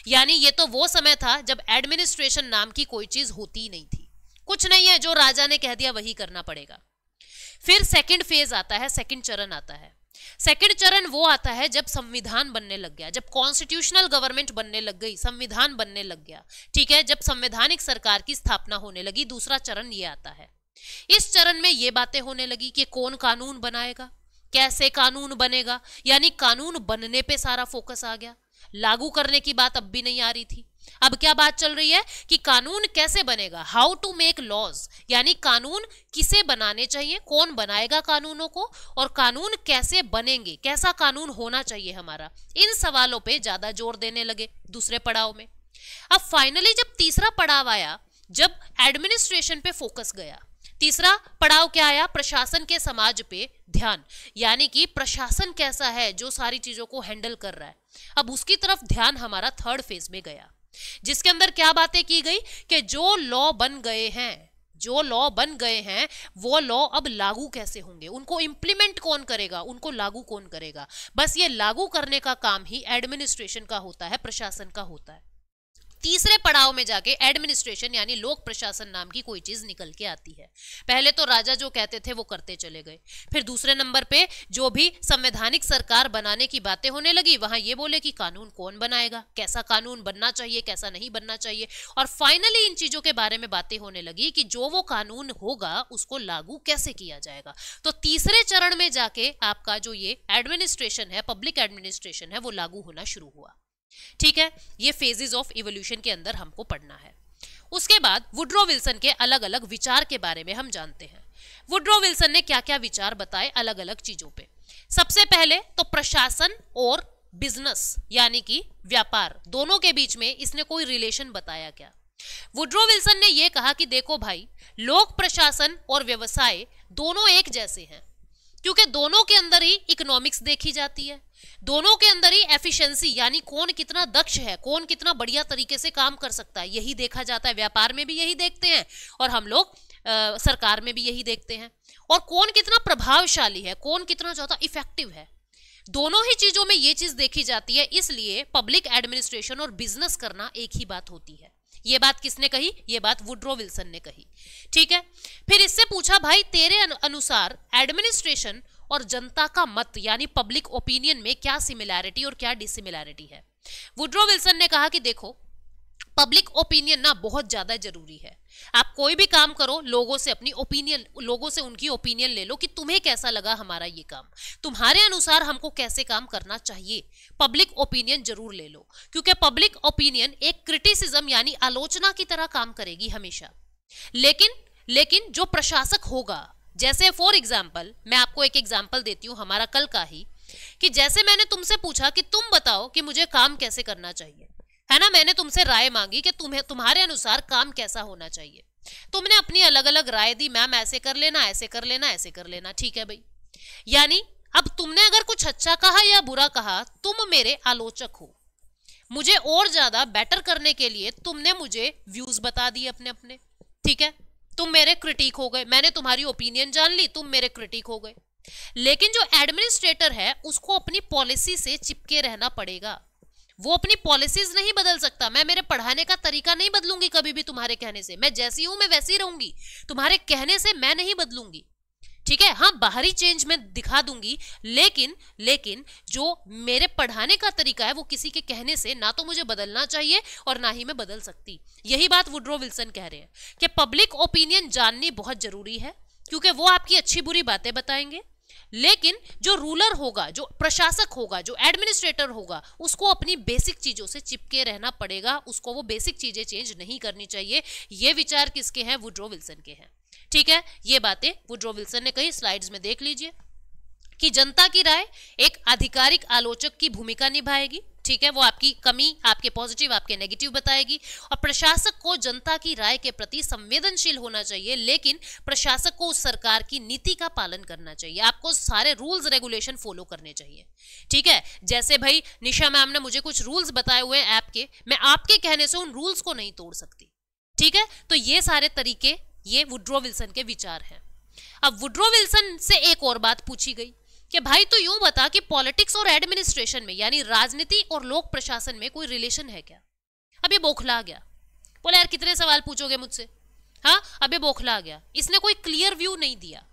यानी ये तो वो समय था जब एडमिनिस्ट्रेशन नाम की कोई चीज होती नहीं थी कुछ नहीं है जो राजा ने कह दिया वही करना पड़ेगा फिर सेकंड फेज आता है सेकंड चरण आता है सेकेंड चरण वो आता है जब संविधान बनने लग गया जब कॉन्स्टिट्यूशनल गवर्नमेंट बनने लग गई संविधान बनने लग गया ठीक है जब संवैधानिक सरकार की स्थापना होने लगी दूसरा चरण ये आता है इस चरण में ये बातें होने लगी कि कौन कानून बनाएगा कैसे कानून बनेगा यानी कानून बनने पे सारा फोकस आ गया लागू करने की बात अब भी नहीं आ रही थी अब क्या बात चल रही है कि कानून कैसे बनेगा हाउ टू मेक लॉज यानी कानून किसे बनाने चाहिए कौन बनाएगा कानूनों को और कानून कैसे बनेंगे कैसा कानून होना चाहिए हमारा इन सवालों पे ज्यादा जोर देने लगे दूसरे पड़ाव में अब फाइनली जब तीसरा पड़ाव आया जब एडमिनिस्ट्रेशन पे फोकस गया तीसरा पड़ाव क्या आया प्रशासन के समाज पे ध्यान यानी कि प्रशासन कैसा है जो सारी चीजों को हैंडल कर रहा है अब उसकी तरफ ध्यान हमारा थर्ड फेज में गया जिसके अंदर क्या बातें की गई कि जो लॉ बन गए हैं जो लॉ बन गए हैं वो लॉ अब लागू कैसे होंगे उनको इम्प्लीमेंट कौन करेगा उनको लागू कौन करेगा बस ये लागू करने का काम ही एडमिनिस्ट्रेशन का होता है प्रशासन का होता है तीसरे पड़ाव में जाके एडमिनिस्ट्रेशन यानी लोक प्रशासन नाम की कोई चीज निकल के आती है पहले तो राजा जो कहते थे वो करते चले गए फिर दूसरे नंबर पे जो भी संवैधानिक सरकार बनाने की बातें होने लगी वहां ये बोले कि कानून कौन बनाएगा कैसा कानून बनना चाहिए कैसा नहीं बनना चाहिए और फाइनली इन चीजों के बारे में बातें होने लगी कि जो वो कानून होगा उसको लागू कैसे किया जाएगा तो तीसरे चरण में जाके आपका जो ये एडमिनिस्ट्रेशन है पब्लिक एडमिनिस्ट्रेशन है वो लागू होना शुरू हुआ ठीक है ये फेजेज ऑफ इवोल्यूशन के अंदर हमको पढ़ना है उसके बाद वुड्रो विल्सन के अलग अलग विचार के बारे में हम जानते हैं वुड्रो विल्सन ने क्या क्या विचार बताए अलग अलग चीजों पे सबसे पहले तो प्रशासन और बिजनेस यानी कि व्यापार दोनों के बीच में इसने कोई रिलेशन बताया क्या वुड्रो विल्सन ने यह कहा कि देखो भाई लोक प्रशासन और व्यवसाय दोनों एक जैसे हैं क्योंकि दोनों के अंदर ही इकोनॉमिक्स देखी जाती है दोनों के अंदर ही एफिशिएंसी यानी कौन कितना दक्ष है कौन कितना बढ़िया तरीके से काम कर सकता है यही देखा जाता है व्यापार में भी यही देखते हैं और हम लोग आ, सरकार में भी यही देखते हैं और कौन कितना प्रभावशाली है कौन कितना ज़्यादा इफेक्टिव है दोनों ही चीज़ों में ये चीज़ देखी जाती है इसलिए पब्लिक एडमिनिस्ट्रेशन और बिजनेस करना एक ही बात होती है ये बात किसने कही ये बात वुड्रो विल्सन ने कही ठीक है फिर इससे पूछा भाई तेरे अनुसार एडमिनिस्ट्रेशन और जनता का मत यानी पब्लिक ओपिनियन में क्या सिमिलैरिटी और क्या डिसिमिलैरिटी है वुड्रो विल्सन ने कहा कि देखो पब्लिक ओपिनियन ना बहुत ज़्यादा जरूरी है आप कोई भी काम करो लोगों से अपनी ओपिनियन लोगों से उनकी ओपिनियन ले लो कि तुम्हें कैसा लगा हमारा ये काम तुम्हारे अनुसार हमको कैसे काम करना चाहिए पब्लिक ओपिनियन जरूर ले लो क्योंकि पब्लिक ओपिनियन एक क्रिटिसिज्म यानी आलोचना की तरह काम करेगी हमेशा लेकिन लेकिन जो प्रशासक होगा जैसे फॉर एग्जाम्पल मैं आपको एक एग्जाम्पल देती हूँ हमारा कल का ही कि जैसे मैंने तुमसे पूछा कि तुम बताओ कि मुझे काम कैसे करना चाहिए है ना मैंने तुमसे राय मांगी कि तुम्हें तुम्हारे अनुसार काम कैसा होना चाहिए तुमने अपनी अलग अलग राय दी मैम ऐसे कर लेना ऐसे कर लेना ऐसे कर लेना ठीक है भाई यानी अब तुमने अगर कुछ अच्छा कहा या बुरा कहा तुम मेरे आलोचक हो मुझे और ज्यादा बेटर करने के लिए तुमने मुझे व्यूज बता दिए अपने अपने ठीक है तुम मेरे क्रिटिक हो गए मैंने तुम्हारी ओपिनियन जान ली तुम मेरे क्रिटिक हो गए लेकिन जो एडमिनिस्ट्रेटर है उसको अपनी पॉलिसी से चिपके रहना पड़ेगा वो अपनी पॉलिसीज नहीं बदल सकता मैं मेरे पढ़ाने का तरीका नहीं बदलूंगी कभी भी तुम्हारे कहने से मैं जैसी हूं मैं वैसी रहूंगी तुम्हारे कहने से मैं नहीं बदलूंगी ठीक है हाँ बाहरी चेंज मैं दिखा दूंगी लेकिन लेकिन जो मेरे पढ़ाने का तरीका है वो किसी के कहने से ना तो मुझे बदलना चाहिए और ना ही मैं बदल सकती यही बात वुड्रो विल्सन कह रहे हैं कि पब्लिक ओपिनियन जाननी बहुत जरूरी है क्योंकि वो आपकी अच्छी बुरी बातें बताएंगे लेकिन जो रूलर होगा जो प्रशासक होगा जो एडमिनिस्ट्रेटर होगा उसको अपनी बेसिक चीजों से चिपके रहना पड़ेगा उसको वो बेसिक चीजें चेंज नहीं करनी चाहिए ये विचार किसके हैं वुड्रो विल्सन के हैं ठीक है ये बातें वुड्रो विल्सन ने कही स्लाइड्स में देख लीजिए कि जनता की राय एक आधिकारिक आलोचक की भूमिका निभाएगी ठीक है वो आपकी कमी आपके पॉजिटिव आपके नेगेटिव बताएगी और प्रशासक को जनता की राय के प्रति संवेदनशील होना चाहिए लेकिन प्रशासक को उस सरकार की नीति का पालन करना चाहिए आपको सारे रूल्स रेगुलेशन फॉलो करने चाहिए ठीक है जैसे भाई निशा मैम ने मुझे कुछ रूल्स बताए हुए हैं ऐप के मैं आपके कहने से उन रूल्स को नहीं तोड़ सकती ठीक है तो ये सारे तरीके ये वुड्रो विल्सन के विचार हैं अब वुड्रो विल्सन से एक और बात पूछी गई कि भाई तो यूं बता कि पॉलिटिक्स और एडमिनिस्ट्रेशन में यानी राजनीति और लोक प्रशासन में कोई रिलेशन है क्या अब ये बोखला गया बोला यार कितने सवाल पूछोगे मुझसे हाँ अब ये बोखला गया इसने कोई क्लियर व्यू नहीं दिया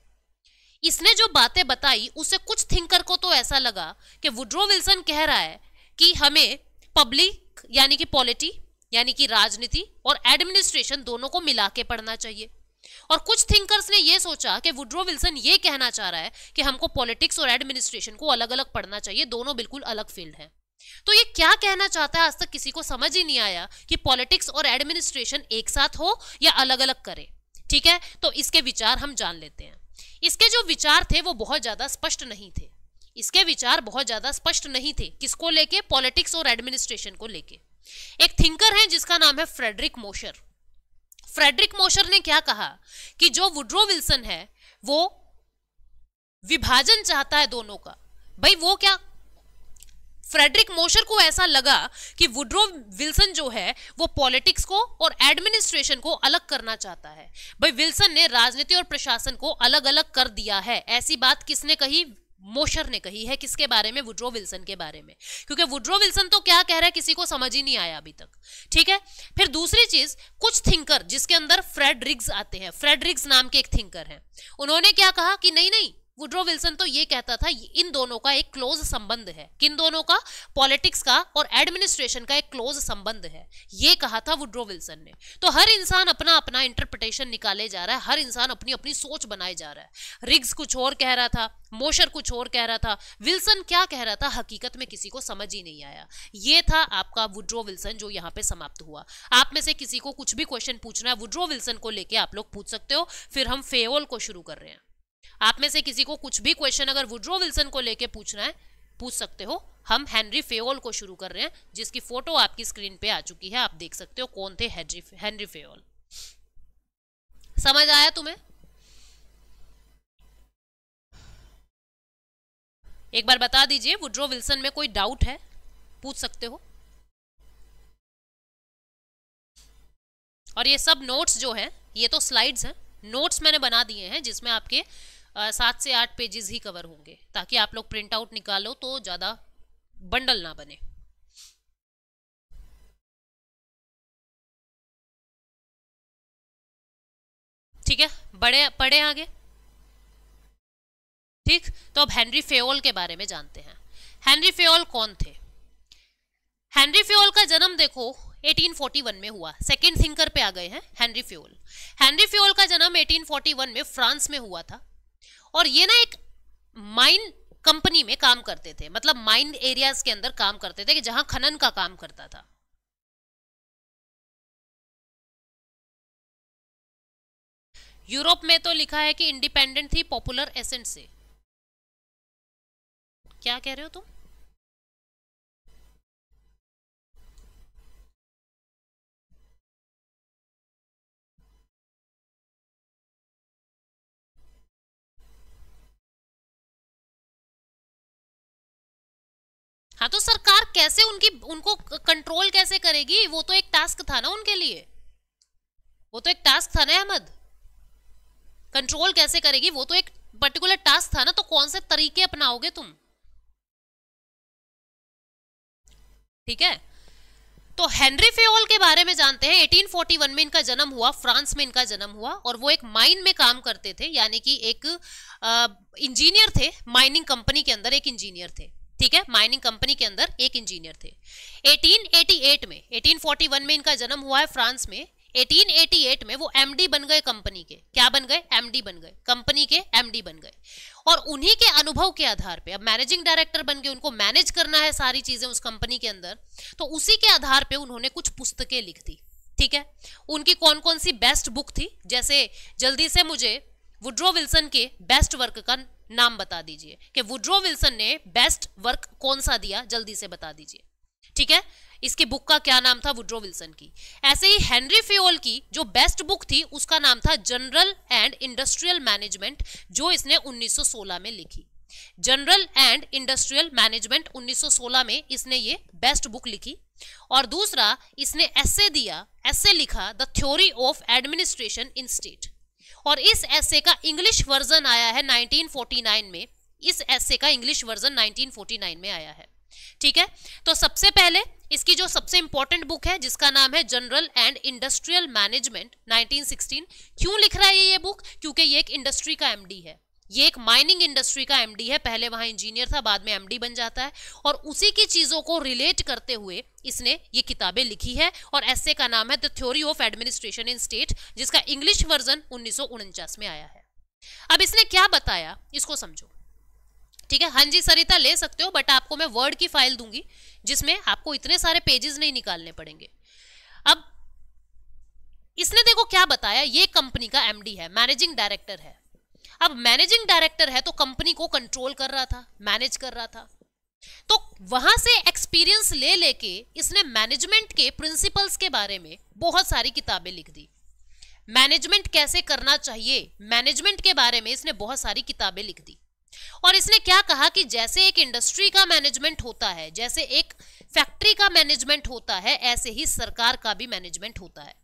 इसने जो बातें बताई उसे कुछ थिंकर को तो ऐसा लगा कि वुड्रो विल्सन कह रहा है कि हमें पब्लिक यानी कि पॉलिटी यानी कि राजनीति और एडमिनिस्ट्रेशन दोनों को मिला के पढ़ना चाहिए और कुछ थिंकर्स ने यह सोचा कि वुड्रो विल्सन ये कहना चाह रहा है कि हमको पॉलिटिक्स और एडमिनिस्ट्रेशन को अलग अलग पढ़ना चाहिए दोनों बिल्कुल अलग फील्ड है तो ये क्या कहना चाहता है आज तक किसी को समझ ही नहीं आया कि पॉलिटिक्स और एडमिनिस्ट्रेशन एक साथ हो या अलग अलग करे ठीक है तो इसके विचार हम जान लेते हैं इसके जो विचार थे वो बहुत ज्यादा स्पष्ट नहीं थे इसके विचार बहुत ज्यादा स्पष्ट नहीं थे किसको लेके पॉलिटिक्स और एडमिनिस्ट्रेशन को लेके एक थिंकर हैं जिसका नाम है फ्रेडरिक मोशर फ्रेडरिक मोशर ने क्या कहा कि जो वुड्रो विल्सन है वो विभाजन चाहता है दोनों का भाई वो क्या फ्रेडरिक मोशर को ऐसा लगा कि वुड्रो विल्सन जो है वो पॉलिटिक्स को और एडमिनिस्ट्रेशन को अलग करना चाहता है भाई विल्सन ने राजनीति और प्रशासन को अलग अलग कर दिया है ऐसी बात किसने कही मोशर ने कही है किसके बारे में वुड्रो विल्सन के बारे में क्योंकि वुड्रो विल्सन तो क्या कह रहा है किसी को समझ ही नहीं आया अभी तक ठीक है फिर दूसरी चीज कुछ थिंकर जिसके अंदर फ्रेडरिग्स आते हैं फ्रेडरिग्स नाम के एक थिंकर हैं उन्होंने क्या कहा कि नहीं नहीं वुड्रो विल्सन तो ये कहता था इन दोनों का एक क्लोज संबंध है किन दोनों का पॉलिटिक्स का और एडमिनिस्ट्रेशन का एक क्लोज संबंध है ये कहा था वुड्रो विल्सन ने तो हर इंसान अपना अपना इंटरप्रिटेशन निकाले जा रहा है हर इंसान अपनी अपनी सोच बनाए जा रहा है रिग्स कुछ और कह रहा था मोशर कुछ और कह रहा था विल्सन क्या कह रहा था हकीकत में किसी को समझ ही नहीं आया ये था आपका वुड्रो विल्सन जो यहाँ पे समाप्त हुआ आप में से किसी को कुछ भी क्वेश्चन पूछना है वुड्रो विल्सन को लेके आप लोग पूछ सकते हो फिर हम फेओल को शुरू कर रहे हैं आप में से किसी को कुछ भी क्वेश्चन अगर वुड्रो विल्सन को लेके पूछना है पूछ सकते हो हम हेनरी फेओल को शुरू कर रहे हैं जिसकी फोटो आपकी स्क्रीन पे आ चुकी है आप देख सकते हो कौन थे हेनरी फेओल समझ आया तुम्हें एक बार बता दीजिए वुड्रो विल्सन में कोई डाउट है पूछ सकते हो और ये सब नोट्स जो है ये तो स्लाइड्स हैं नोट्स मैंने बना दिए हैं जिसमें आपके सात से आठ पेजेस ही कवर होंगे ताकि आप लोग प्रिंट आउट निकालो तो ज़्यादा बंडल ना बने ठीक है बड़े पढ़े आगे ठीक तो अब हेनरी फेओल के बारे में जानते हैं हेनरी फेओल कौन थे हेनरी फ्योल का जन्म देखो 1841 में हुआ सेकेंड थिंकर पे आ गए हैं हेनरी फ्योल हेनरी फ्योल का जन्म 1841 में फ्रांस में हुआ था और ये ना एक माइन कंपनी में काम करते थे मतलब माइन एरियाज के अंदर काम करते थे कि जहां खनन का काम करता था यूरोप में तो लिखा है कि इंडिपेंडेंट थी पॉपुलर एसेंट से क्या कह रहे हो तुम हाँ तो सरकार कैसे उनकी उनको कंट्रोल कैसे करेगी वो तो एक टास्क था ना उनके लिए वो तो एक टास्क था ना अहमद कंट्रोल कैसे करेगी वो तो एक पर्टिकुलर टास्क था ना तो कौन से तरीके अपनाओगे तुम ठीक है तो हेनरी फेओल के बारे में जानते हैं 1841 में इनका जन्म हुआ फ्रांस में इनका जन्म हुआ और वो एक माइन में काम करते थे यानी कि एक इंजीनियर थे माइनिंग कंपनी के अंदर एक इंजीनियर थे ठीक है माइनिंग कंपनी के अंदर एक इंजीनियर थे 1888 में 1841 में इनका जन्म हुआ है फ्रांस में 1888 में वो एमडी बन गए कंपनी के क्या बन गए एमडी बन गए कंपनी के एमडी बन गए और उन्हीं के अनुभव के आधार पे अब मैनेजिंग डायरेक्टर बन गए उनको मैनेज करना है सारी चीजें उस कंपनी के अंदर तो उसी के आधार पे उन्होंने कुछ पुस्तकें लिख दी ठीक है उनकी कौन कौन सी बेस्ट बुक थी जैसे जल्दी से मुझे वुड्रो विल्सन के बेस्ट वर्क का नाम बता दीजिए कि वुड्रो विल्सन ने बेस्ट वर्क कौन सा दिया जल्दी से बता दीजिए ठीक है इसकी बुक का क्या नाम था वुड्रो विल्सन की ऐसे ही हेनरी फ्योल की जो बेस्ट बुक थी उसका नाम था जनरल एंड इंडस्ट्रियल मैनेजमेंट जो इसने 1916 में लिखी जनरल एंड इंडस्ट्रियल मैनेजमेंट 1916 में इसने ये बेस्ट बुक लिखी और दूसरा इसने ऐसे दिया ऐसे लिखा the theory of administration in state और इस ऐसे का इंग्लिश वर्जन आया है 1949 में इस ऐसे का इंग्लिश वर्जन 1949 में आया है ठीक है तो सबसे पहले इसकी जो सबसे इंपॉर्टेंट बुक है जिसका नाम है जनरल एंड इंडस्ट्रियल मैनेजमेंट 1916 क्यों लिख रहा है ये बुक क्योंकि ये एक इंडस्ट्री का एमडी है ये एक माइनिंग इंडस्ट्री का एमडी है पहले वहां इंजीनियर था बाद में एमडी बन जाता है और उसी की चीजों को रिलेट करते हुए इसने ये किताबें लिखी है और ऐसे का नाम है the theory of administration in state जिसका इंग्लिश वर्जन उन्नीस में आया है अब इसने क्या बताया इसको समझो ठीक है हाँ जी सरिता ले सकते हो बट आपको मैं वर्ड की फाइल दूंगी जिसमें आपको इतने सारे पेजेस नहीं निकालने पड़ेंगे अब इसने देखो क्या बताया ये कंपनी का एमडी है मैनेजिंग डायरेक्टर है अब मैनेजिंग डायरेक्टर है तो कंपनी को कंट्रोल कर रहा था मैनेज कर रहा था तो वहां से एक्सपीरियंस ले लेके इसने मैनेजमेंट के प्रिंसिपल्स के बारे में बहुत सारी किताबें लिख दी मैनेजमेंट कैसे करना चाहिए मैनेजमेंट के बारे में इसने बहुत सारी किताबें लिख दी और इसने क्या कहा कि जैसे एक इंडस्ट्री का मैनेजमेंट होता है जैसे एक फैक्ट्री का मैनेजमेंट होता है ऐसे ही सरकार का भी मैनेजमेंट होता है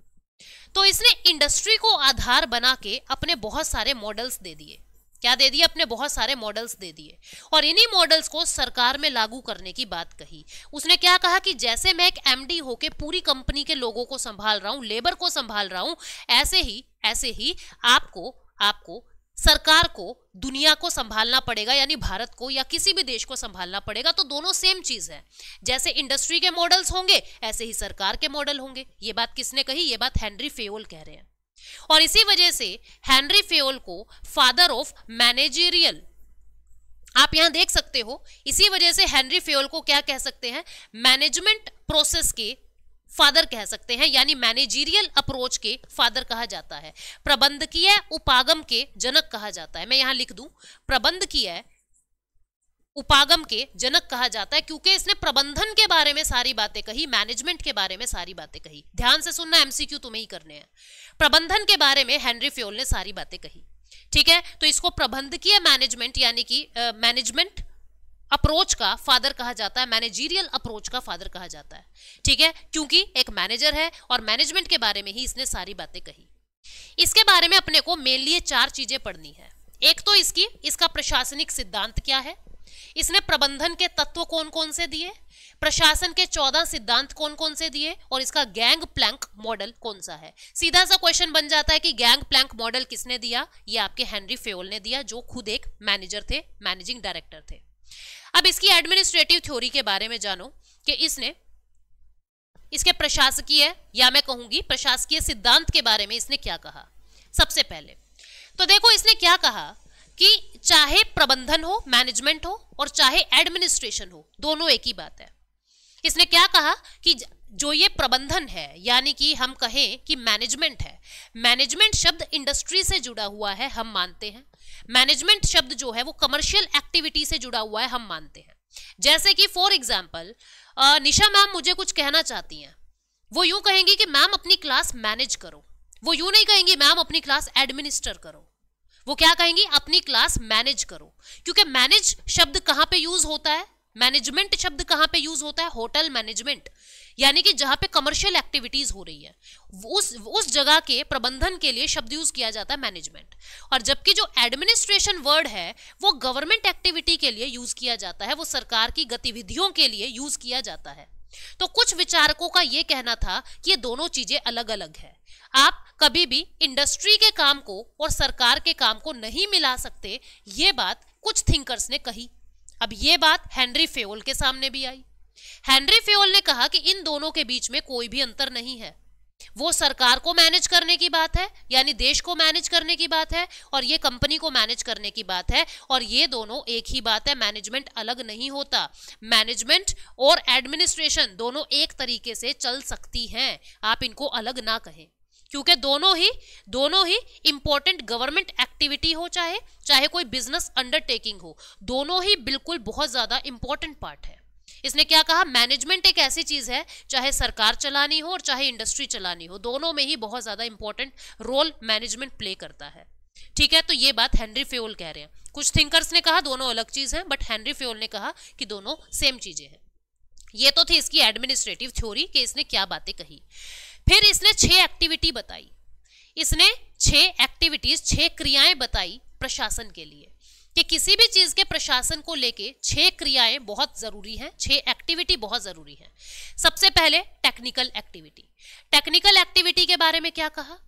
तो इसने इंडस्ट्री को आधार बना के अपने बहुत सारे मॉडल्स दे दिए क्या दे दिए अपने बहुत सारे मॉडल्स दे दिए और इन्हीं मॉडल्स को सरकार में लागू करने की बात कही उसने क्या कहा कि जैसे मैं एक एमडी होके पूरी कंपनी के लोगों को संभाल रहा हूं लेबर को संभाल रहा हूं ऐसे ही ऐसे ही आपको आपको सरकार को दुनिया को संभालना पड़ेगा यानी भारत को या किसी भी देश को संभालना पड़ेगा तो दोनों सेम चीज है जैसे इंडस्ट्री के मॉडल्स होंगे ऐसे ही सरकार के मॉडल होंगे ये बात किसने कही ये बात हेनरी फेओल कह रहे हैं और इसी वजह से हेनरी फेओल को फादर ऑफ मैनेजेरियल आप यहां देख सकते हो इसी वजह से हेनरी फेओल को क्या कह सकते हैं मैनेजमेंट प्रोसेस के फादर कह सकते हैं यानी मैनेजीरियल अप्रोच के फादर कहा जाता है प्रबंधकीय उपागम के जनक कहा जाता है मैं यहां लिख दू प्रबंधकीय उपागम के जनक कहा जाता है क्योंकि इसने प्रबंधन के बारे में सारी बातें कही मैनेजमेंट के बारे में सारी बातें कही ध्यान से सुनना एमसीक्यू तुम्हें ही करने हैं प्रबंधन के बारे में हेनरी फ्योल ने सारी बातें कही ठीक है तो इसको प्रबंधकीय मैनेजमेंट यानी कि मैनेजमेंट अप्रोच का फादर कहा जाता है मैनेजीरियल अप्रोच का फादर कहा जाता है ठीक है क्योंकि एक मैनेजर है और मैनेजमेंट के बारे में ही इसने सारी बातें कही इसके बारे में अपने को मेनली ये चार चीजें पढ़नी है एक तो इसकी इसका प्रशासनिक सिद्धांत क्या है इसने प्रबंधन के तत्व कौन कौन से दिए प्रशासन के चौदह सिद्धांत कौन कौन से दिए और इसका गैंग प्लैंक मॉडल कौन सा है सीधा सा क्वेश्चन बन जाता है कि गैंग प्लैंक मॉडल किसने दिया ये आपके हेनरी फेओल ने दिया जो खुद एक मैनेजर थे मैनेजिंग डायरेक्टर थे अब इसकी एडमिनिस्ट्रेटिव थ्योरी के बारे में जानो कि इसने इसके प्रशासकीय या मैं कहूंगी प्रशासकीय सिद्धांत के बारे में इसने क्या कहा सबसे पहले तो देखो इसने क्या कहा कि चाहे प्रबंधन हो मैनेजमेंट हो और चाहे एडमिनिस्ट्रेशन हो दोनों एक ही बात है इसने क्या कहा कि जो ये प्रबंधन है यानी कि हम कहें कि मैनेजमेंट है मैनेजमेंट शब्द इंडस्ट्री से जुड़ा हुआ है हम मानते हैं मैनेजमेंट शब्द जो है वो कमर्शियल एक्टिविटी से जुड़ा हुआ है हम मानते हैं जैसे कि फॉर एग्जाम्पल निशा मैम मुझे कुछ कहना चाहती हैं वो यूं कहेंगी कि मैम अपनी क्लास मैनेज करो वो यूं नहीं कहेंगी मैम अपनी क्लास एडमिनिस्टर करो वो क्या कहेंगी अपनी क्लास मैनेज करो क्योंकि मैनेज शब्द कहाँ पे यूज होता है मैनेजमेंट शब्द कहाँ पे यूज होता है होटल मैनेजमेंट यानी कि जहां पे कमर्शियल एक्टिविटीज हो रही है उस उस जगह के प्रबंधन के लिए शब्द यूज किया जाता है मैनेजमेंट और जबकि जो एडमिनिस्ट्रेशन वर्ड है वो गवर्नमेंट एक्टिविटी के लिए यूज किया जाता है वो सरकार की गतिविधियों के लिए यूज किया जाता है तो कुछ विचारकों का ये कहना था कि ये दोनों चीजें अलग अलग है आप कभी भी इंडस्ट्री के काम को और सरकार के काम को नहीं मिला सकते ये बात कुछ थिंकर्स ने कही अब ये बात हेनरी फेओल के सामने भी आई हेनरी फेओल ने कहा कि इन दोनों के बीच में कोई भी अंतर नहीं है वो सरकार को मैनेज करने की बात है यानी देश को मैनेज करने की बात है और ये कंपनी को मैनेज करने की बात है और ये दोनों एक ही बात है मैनेजमेंट अलग नहीं होता मैनेजमेंट और एडमिनिस्ट्रेशन दोनों एक तरीके से चल सकती हैं आप इनको अलग ना कहें क्योंकि दोनों ही दोनों ही इंपॉर्टेंट गवर्नमेंट एक्टिविटी हो चाहे चाहे कोई बिजनेस अंडरटेकिंग हो दोनों ही बिल्कुल बहुत ज़्यादा इंपॉर्टेंट पार्ट है इसने क्या कहा मैनेजमेंट एक ऐसी चीज़ है चाहे सरकार चलानी हो और चाहे इंडस्ट्री चलानी हो दोनों में ही बहुत ज़्यादा इंपॉर्टेंट रोल मैनेजमेंट प्ले करता है ठीक है तो ये बात हेनरी फ्योल कह रहे हैं कुछ थिंकर्स ने कहा दोनों अलग चीज़ हैं बट हेनरी फ्योल ने कहा कि दोनों सेम चीज़ें हैं ये तो थी इसकी एडमिनिस्ट्रेटिव थ्योरी कि इसने क्या बातें कही फिर इसने छह एक्टिविटी बताई इसने छह एक्टिविटीज छह क्रियाएं बताई प्रशासन के लिए कि किसी भी चीज के प्रशासन को लेके छह क्रियाएं बहुत जरूरी हैं छह एक्टिविटी बहुत जरूरी हैं सबसे पहले टेक्निकल एक्टिविटी टेक्निकल एक्टिविटी के बारे में क्या कहा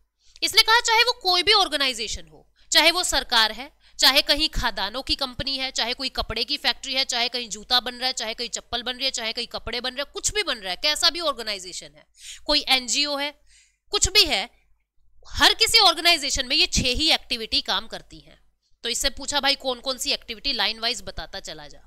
इसने कहा चाहे वो कोई भी ऑर्गेनाइजेशन हो चाहे वो सरकार है चाहे कहीं खादानों की कंपनी है चाहे कोई कपड़े की फैक्ट्री है चाहे कहीं जूता बन रहा है चाहे कहीं चप्पल बन रही है चाहे कहीं कपड़े बन रहे हैं कुछ भी बन रहा है कैसा भी ऑर्गेनाइजेशन है कोई एनजीओ है कुछ भी है हर किसी ऑर्गेनाइजेशन में ये छह ही एक्टिविटी काम करती है तो इससे पूछा भाई कौन कौन सी एक्टिविटी लाइन वाइज बताता चला जा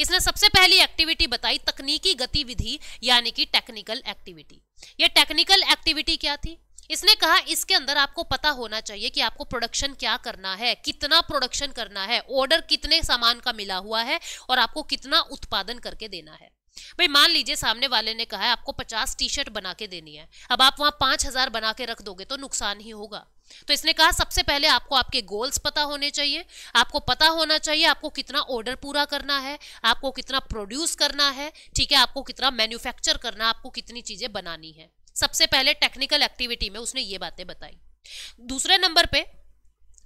इसने सबसे पहली एक्टिविटी बताई तकनीकी गतिविधि यानी कि टेक्निकल एक्टिविटी ये टेक्निकल एक्टिविटी क्या थी इसने कहा इसके अंदर आपको पता होना चाहिए कि आपको प्रोडक्शन क्या करना है कितना प्रोडक्शन करना है ऑर्डर कितने सामान का मिला हुआ है और आपको कितना उत्पादन करके देना है भाई मान लीजिए सामने वाले ने कहा है आपको पचास टी शर्ट बना के देनी है अब आप वहां पांच हजार बना के रख दोगे तो नुकसान ही होगा तो इसने कहा सबसे पहले आपको आपके गोल्स पता होने चाहिए आपको पता होना चाहिए आपको कितना ऑर्डर पूरा करना है आपको कितना प्रोड्यूस करना है ठीक है आपको कितना मैन्युफैक्चर करना है आपको कितनी चीजें बनानी है सबसे पहले टेक्निकल एक्टिविटी में उसने ये बातें बताई दूसरे नंबर पे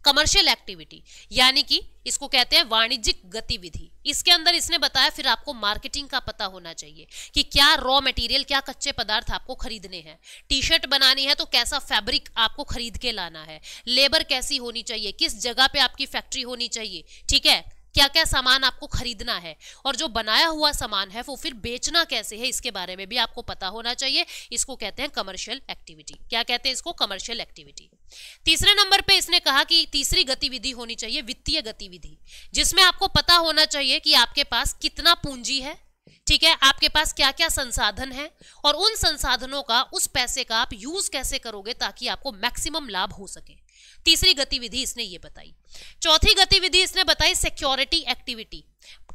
कमर्शियल एक्टिविटी यानी कि इसको कहते हैं वाणिज्यिक गतिविधि इसके अंदर इसने बताया फिर आपको मार्केटिंग का पता होना चाहिए कि क्या रॉ मटेरियल क्या कच्चे पदार्थ आपको खरीदने हैं टी शर्ट बनानी है तो कैसा फैब्रिक आपको खरीद के लाना है लेबर कैसी होनी चाहिए किस जगह पे आपकी फैक्ट्री होनी चाहिए ठीक है क्या क्या सामान आपको खरीदना है और जो बनाया हुआ सामान है वो फिर बेचना कैसे है इसके बारे में भी आपको पता होना चाहिए इसको कहते हैं कमर्शियल एक्टिविटी क्या कहते हैं इसको कमर्शियल एक्टिविटी तीसरे नंबर पे इसने कहा कि तीसरी गतिविधि होनी चाहिए वित्तीय गतिविधि जिसमें आपको पता होना चाहिए कि आपके पास कितना पूंजी है ठीक है आपके पास क्या क्या संसाधन है और उन संसाधनों का उस पैसे का आप यूज कैसे करोगे ताकि आपको मैक्सिमम लाभ हो सके तीसरी गतिविधि इसने ये बताई चौथी गतिविधि इसने बताई सिक्योरिटी एक्टिविटी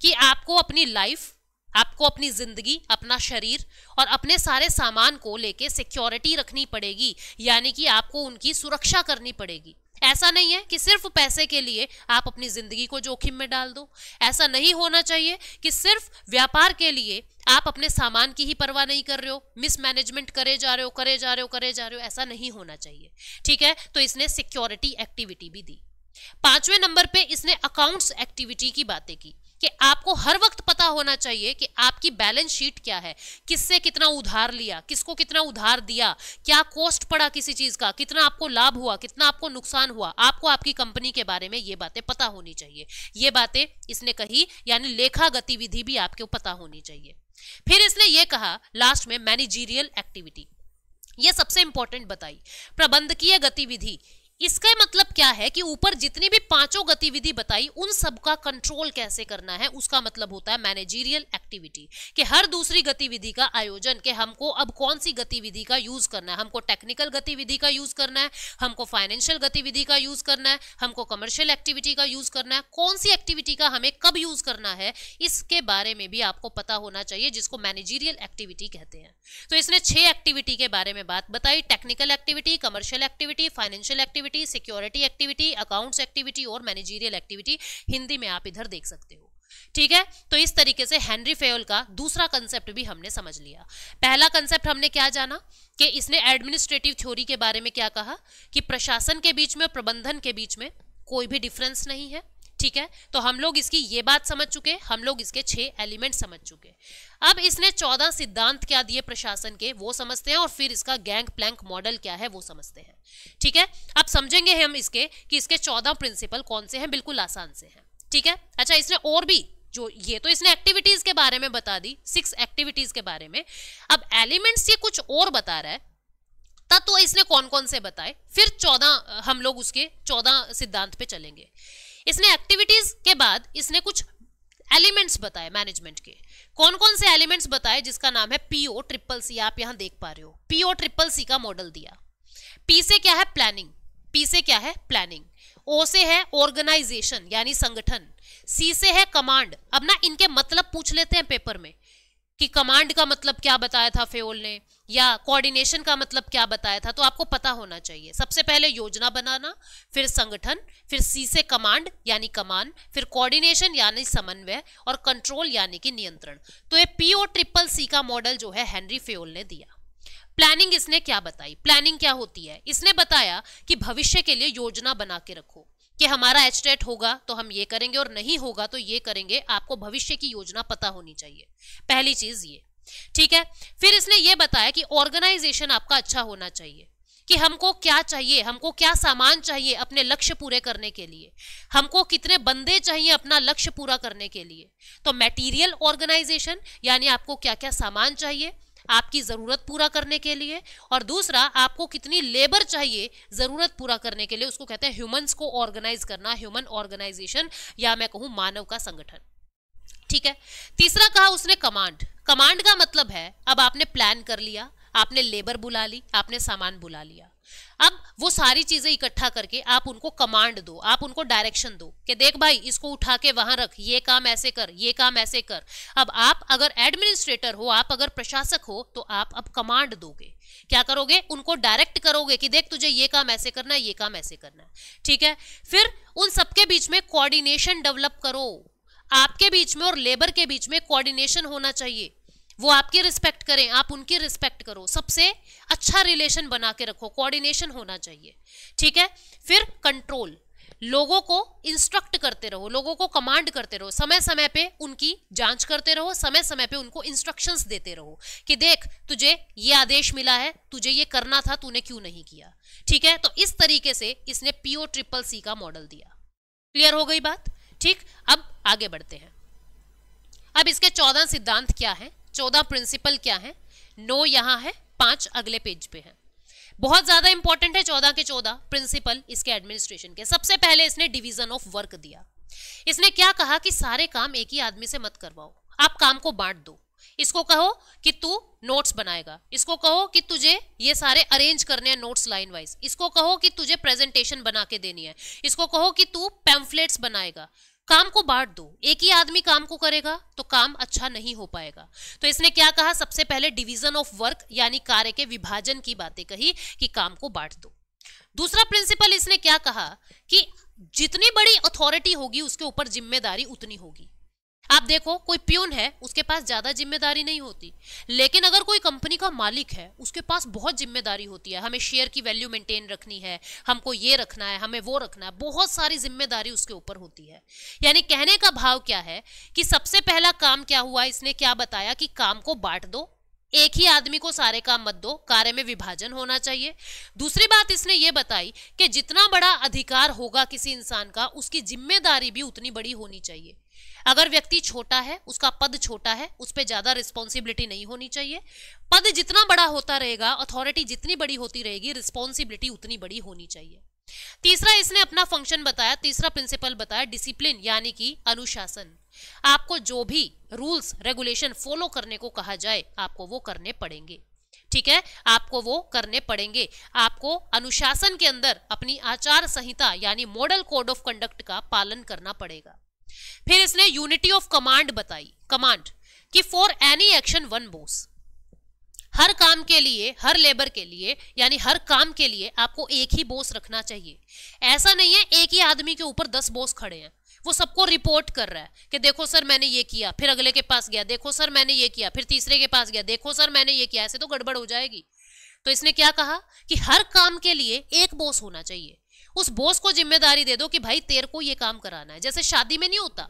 कि आपको अपनी लाइफ आपको अपनी जिंदगी अपना शरीर और अपने सारे सामान को लेके सिक्योरिटी रखनी पड़ेगी यानी कि आपको उनकी सुरक्षा करनी पड़ेगी ऐसा नहीं है कि सिर्फ पैसे के लिए आप अपनी जिंदगी को जोखिम में डाल दो ऐसा नहीं होना चाहिए कि सिर्फ व्यापार के लिए आप अपने सामान की ही परवाह नहीं कर रहे हो मिसमैनेजमेंट करे जा रहे हो करे जा रहे हो करे जा रहे हो ऐसा नहीं होना चाहिए ठीक है तो इसने सिक्योरिटी एक्टिविटी भी दी पांचवें नंबर पे इसने अकाउंट्स एक्टिविटी की बातें की कि आपको हर वक्त पता होना चाहिए कि आपकी बैलेंस शीट क्या है किससे कितना उधार लिया किसको कितना उधार दिया क्या कॉस्ट पड़ा किसी चीज का कितना आपको लाभ हुआ कितना आपको नुकसान हुआ आपको आपकी कंपनी के बारे में ये बातें पता होनी चाहिए ये बातें इसने कही यानी लेखा गतिविधि भी आपको पता होनी चाहिए फिर इसने ये कहा लास्ट में मैनेजीरियल एक्टिविटी ये सबसे इंपॉर्टेंट बताई प्रबंधकीय गतिविधि इसका मतलब क्या है कि ऊपर जितनी भी पांचों गतिविधि बताई उन सब का कंट्रोल कैसे करना है उसका मतलब होता है मैनेजीरियल एक्टिविटी कि हर दूसरी गतिविधि का आयोजन के हमको अब कौन सी गतिविधि का यूज करना है हमको टेक्निकल गतिविधि का यूज करना है हमको फाइनेंशियल गतिविधि का यूज करना है हमको कमर्शियल एक्टिविटी का यूज करना है कौन सी एक्टिविटी का हमें कब यूज करना है इसके बारे में भी आपको पता होना चाहिए जिसको मैनेजीरियल एक्टिविटी कहते हैं तो इसने छह एक्टिविटी के बारे में बात बताई technical activity commercial activity financial activity activity security activity accounts activity और मैनेजीरियल एक्टिविटी हिंदी में आप इधर देख सकते हो ठीक है तो इस तरीके से हेनरी फेयोल का दूसरा कंसेप्ट भी हमने समझ लिया पहला कंसेप्ट हमने क्या जाना कि इसने एडमिनिस्ट्रेटिव थ्योरी के बारे में क्या कहा कि प्रशासन के बीच में और प्रबंधन के बीच में कोई भी डिफरेंस नहीं है ठीक है तो हम लोग इसकी ये बात समझ चुके हम लोग इसके छह एलिमेंट समझ चुके अब इसने चौदह सिद्धांत क्या दिए प्रशासन के वो समझते हैं और फिर इसका गैंग प्लैंक मॉडल क्या है वो समझते हैं ठीक है अब समझेंगे हम इसके कि इसके चौदह प्रिंसिपल कौन से हैं बिल्कुल आसान से हैं ठीक है अच्छा इसने और भी जो ये तो इसने एक्टिविटीज के बारे में बता दी सिक्स एक्टिविटीज के बारे में अब एलिमेंट्स ये कुछ और बता रहा है तत्व तो इसने कौन कौन से बताए फिर चौदह हम लोग उसके चौदह सिद्धांत पे चलेंगे इसने एक्टिविटीज के बाद इसने कुछ एलिमेंट्स बताए मैनेजमेंट के कौन कौन से एलिमेंट्स बताए जिसका नाम है पीओ ट्रिपल सी आप यहां देख पा रहे हो पीओ ट्रिपल सी का मॉडल दिया पी से क्या है प्लानिंग पी से क्या है प्लानिंग ओ से है ऑर्गेनाइजेशन यानी संगठन सी से है कमांड अब ना इनके मतलब पूछ लेते हैं पेपर में कि कमांड का मतलब क्या बताया था फेओल ने या कोऑर्डिनेशन का मतलब क्या बताया था तो आपको पता होना चाहिए सबसे पहले योजना बनाना फिर संगठन फिर सी से कमांड यानी कमान फिर कोऑर्डिनेशन यानी समन्वय और कंट्रोल यानी कि नियंत्रण तो ये पीओ ट्रिपल सी का मॉडल जो है हेनरी फ्योल ने दिया प्लानिंग इसने क्या बताई प्लानिंग क्या होती है इसने बताया कि भविष्य के लिए योजना बना के रखो कि हमारा एचटेट होगा तो हम ये करेंगे और नहीं होगा तो ये करेंगे आपको भविष्य की योजना पता होनी चाहिए पहली चीज ये ठीक है फिर इसने ये बताया कि ऑर्गेनाइजेशन आपका अच्छा होना चाहिए कि हमको क्या चाहिए हमको क्या सामान चाहिए अपने लक्ष्य पूरे करने के लिए हमको कितने बंदे चाहिए अपना लक्ष्य पूरा करने के लिए तो मेटीरियल ऑर्गेनाइजेशन यानी आपको क्या क्या सामान चाहिए आपकी ज़रूरत पूरा करने के लिए और दूसरा आपको कितनी लेबर चाहिए ज़रूरत पूरा करने के लिए उसको कहते हैं ह्यूमंस को ऑर्गेनाइज करना ह्यूमन ऑर्गेनाइजेशन या मैं कहूँ मानव का संगठन ठीक है तीसरा कहा उसने कमांड कमांड का मतलब है अब आपने प्लान कर लिया आपने लेबर बुला ली आपने सामान बुला लिया अब वो सारी चीजें इकट्ठा करके आप उनको कमांड दो आप उनको डायरेक्शन दो कि देख भाई इसको उठा के वहां रख ये काम ऐसे कर ये काम ऐसे कर अब आप अगर एडमिनिस्ट्रेटर हो आप अगर प्रशासक हो तो आप अब कमांड दोगे क्या करोगे उनको डायरेक्ट करोगे कि देख तुझे ये काम ऐसे करना है ये काम ऐसे करना है ठीक है फिर उन सबके बीच में कॉर्डिनेशन डेवलप करो आपके बीच में और लेबर के बीच में कोऑर्डिनेशन होना चाहिए वो आपकी रिस्पेक्ट करें आप उनकी रिस्पेक्ट करो सबसे अच्छा रिलेशन बना के रखो कोऑर्डिनेशन होना चाहिए ठीक है फिर कंट्रोल लोगों को इंस्ट्रक्ट करते रहो लोगों को कमांड करते रहो समय समय पे उनकी जांच करते रहो समय समय पे उनको इंस्ट्रक्शंस देते रहो कि देख तुझे ये आदेश मिला है तुझे ये करना था तूने क्यों नहीं किया ठीक है तो इस तरीके से इसने पीओ ट्रिपल सी का मॉडल दिया क्लियर हो गई बात ठीक अब आगे बढ़ते हैं अब इसके चौदह सिद्धांत क्या है चौदह प्रिंसिपल क्या है नो यहाँ है पांच अगले पेज पे है बहुत ज्यादा इंपॉर्टेंट है चौदह के चौदह प्रिंसिपल इसके एडमिनिस्ट्रेशन के सबसे पहले इसने डिवीजन ऑफ वर्क दिया इसने क्या कहा कि सारे काम एक ही आदमी से मत करवाओ आप काम को बांट दो इसको कहो कि तू नोट्स बनाएगा इसको कहो कि तुझे ये सारे अरेंज करने हैं नोट्स लाइन वाइज इसको कहो कि तुझे प्रेजेंटेशन बना के देनी है इसको कहो कि तू पैम्फलेट्स बनाएगा काम को बांट दो एक ही आदमी काम को करेगा तो काम अच्छा नहीं हो पाएगा तो इसने क्या कहा सबसे पहले डिवीजन ऑफ वर्क यानी कार्य के विभाजन की बातें कही कि काम को बांट दो दूसरा प्रिंसिपल इसने क्या कहा कि जितनी बड़ी अथॉरिटी होगी उसके ऊपर जिम्मेदारी उतनी होगी आप देखो कोई प्यून है उसके पास ज़्यादा जिम्मेदारी नहीं होती लेकिन अगर कोई कंपनी का मालिक है उसके पास बहुत जिम्मेदारी होती है हमें शेयर की वैल्यू मेंटेन रखनी है हमको ये रखना है हमें वो रखना है बहुत सारी जिम्मेदारी उसके ऊपर होती है यानी कहने का भाव क्या है कि सबसे पहला काम क्या हुआ इसने क्या बताया कि काम को बांट दो एक ही आदमी को सारे काम मत दो कार्य में विभाजन होना चाहिए दूसरी बात इसने ये बताई कि जितना बड़ा अधिकार होगा किसी इंसान का उसकी जिम्मेदारी भी उतनी बड़ी होनी चाहिए अगर व्यक्ति छोटा है उसका पद छोटा है उस पर ज़्यादा रिस्पॉन्सिबिलिटी नहीं होनी चाहिए पद जितना बड़ा होता रहेगा अथॉरिटी जितनी बड़ी होती रहेगी रिस्पॉन्सिबिलिटी उतनी बड़ी होनी चाहिए तीसरा इसने अपना फंक्शन बताया तीसरा प्रिंसिपल बताया डिसिप्लिन यानी कि अनुशासन आपको जो भी रूल्स रेगुलेशन फॉलो करने को कहा जाए आपको वो करने पड़ेंगे ठीक है आपको वो करने पड़ेंगे आपको अनुशासन के अंदर अपनी आचार संहिता यानी मॉडल कोड ऑफ कंडक्ट का पालन करना पड़ेगा फिर इसने यूनिटी ऑफ कमांड बताई कमांड कि for any action one boss हर काम के लिए हर लेबर के लिए यानी हर काम के लिए आपको एक ही बोस रखना चाहिए ऐसा नहीं है एक ही आदमी के ऊपर दस बोस खड़े हैं वो सबको रिपोर्ट कर रहा है कि देखो सर मैंने ये किया फिर अगले के पास गया देखो सर मैंने ये किया फिर तीसरे के पास गया देखो सर मैंने ये किया ऐसे तो गड़बड़ हो जाएगी तो इसने क्या कहा कि हर काम के लिए एक बोस होना चाहिए उस बॉस को जिम्मेदारी दे दो कि भाई तेरे को ये काम कराना है जैसे शादी में नहीं होता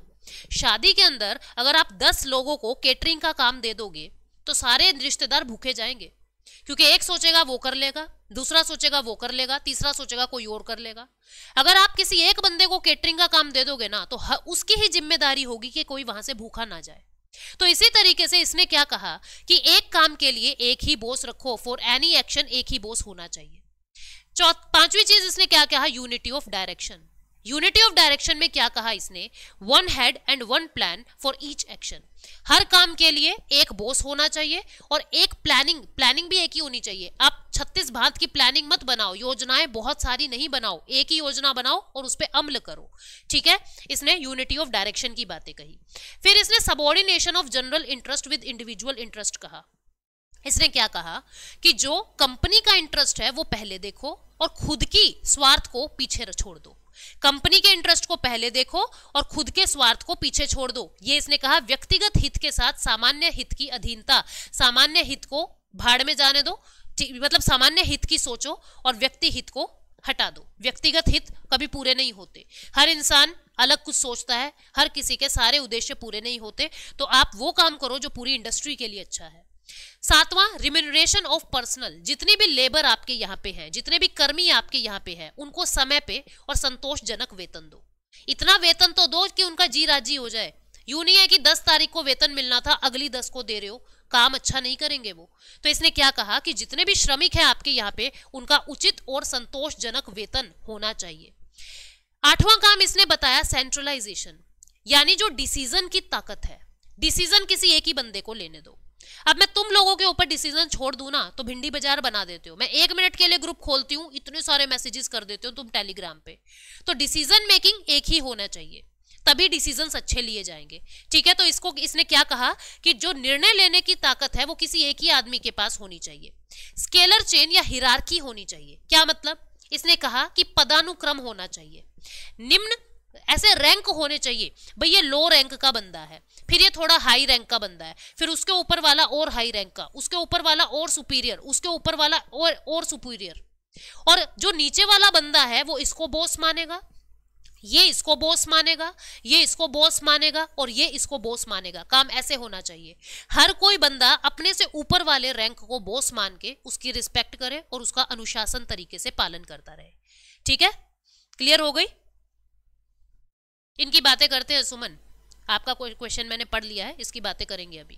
शादी के अंदर अगर आप दस लोगों को केटरिंग का काम दे दोगे तो सारे रिश्तेदार भूखे जाएंगे क्योंकि एक सोचेगा वो कर लेगा दूसरा सोचेगा वो कर लेगा तीसरा सोचेगा कोई और कर लेगा अगर आप किसी एक बंदे को केटरिंग का काम दे दोगे ना तो उसकी ही जिम्मेदारी होगी कि कोई वहां से भूखा ना जाए तो इसी तरीके से इसने क्या कहा कि एक काम के लिए एक ही बोस रखो फॉर एनी एक्शन एक ही बोस होना चाहिए चौथ पांचवी चीज इसने क्या कहा unity of direction unity of direction में क्या कहा इसने one head and one plan for each action हर काम के लिए एक बोस होना चाहिए और एक प्लानिंग प्लानिंग भी एक ही होनी चाहिए आप 36 भारत की प्लानिंग मत बनाओ योजनाएं बहुत सारी नहीं बनाओ एक ही योजना बनाओ और उस पर अमल करो ठीक है इसने यूनिटी ऑफ डायरेक्शन की बातें कही फिर इसने subordination of general interest with individual interest कहा इसने क्या कहा कि जो कंपनी का इंटरेस्ट है वो पहले देखो और खुद की स्वार्थ को पीछे छोड़ दो कंपनी के इंटरेस्ट को पहले देखो और खुद के स्वार्थ को पीछे छोड़ दो ये इसने कहा व्यक्तिगत हित के साथ सामान्य हित की अधीनता सामान्य हित को भाड़ में जाने दो मतलब सामान्य हित की सोचो और व्यक्ति हित को हटा दो व्यक्तिगत हित कभी पूरे नहीं होते हर इंसान अलग कुछ सोचता है हर किसी के सारे उद्देश्य पूरे नहीं होते तो आप वो काम करो जो पूरी इंडस्ट्री के लिए अच्छा है सातवां रिम्यूनरेशन ऑफ पर्सनल जितने भी लेबर आपके यहाँ पे हैं जितने भी कर्मी आपके यहाँ पे हैं उनको समय पे और संतोषजनक वेतन दो इतना वेतन तो दो कि उनका जी राजी हो जाए यू नहीं है कि दस तारीख को वेतन मिलना था अगली दस को दे रहे हो काम अच्छा नहीं करेंगे वो तो इसने क्या कहा कि जितने भी श्रमिक हैं आपके यहाँ पे उनका उचित और संतोषजनक वेतन होना चाहिए आठवां काम इसने बताया सेंट्रलाइजेशन यानी जो डिसीजन की ताकत है डिसीजन किसी एक ही बंदे को लेने दो अब मैं तुम लोगों के ऊपर डिसीजन छोड़ दू ना तो भिंडी बाजार बना देते हो मैं एक मिनट के लिए ग्रुप खोलती हूँ इतने सारे मैसेजेस कर देते हो तुम टेलीग्राम पे तो डिसीजन मेकिंग एक ही होना चाहिए तभी डिसीजन अच्छे लिए जाएंगे ठीक है तो इसको इसने क्या कहा कि जो निर्णय लेने की ताकत है वो किसी एक ही आदमी के पास होनी चाहिए स्केलर चेन या हिरारकी होनी चाहिए क्या मतलब इसने कहा कि पदानुक्रम होना चाहिए निम्न ऐसे रैंक होने चाहिए भाई ये लो रैंक का बंदा है फिर ये थोड़ा हाई रैंक का बंदा है फिर उसके ऊपर वाला और हाई रैंक का उसके ऊपर वाला और सुपीरियर उसके ऊपर वाला और और सुपीरियर और जो नीचे वाला बंदा है वो इसको बॉस मानेगा ये इसको बॉस मानेगा ये इसको बॉस मानेगा और ये इसको बॉस मानेगा काम ऐसे होना चाहिए हर कोई बंदा अपने से ऊपर वाले रैंक को बॉस मान के उसकी रिस्पेक्ट करे और उसका अनुशासन तरीके से पालन करता रहे ठीक है क्लियर हो गई इनकी बातें करते हैं सुमन आपका क्वेश्चन मैंने पढ़ लिया है इसकी बातें करेंगे अभी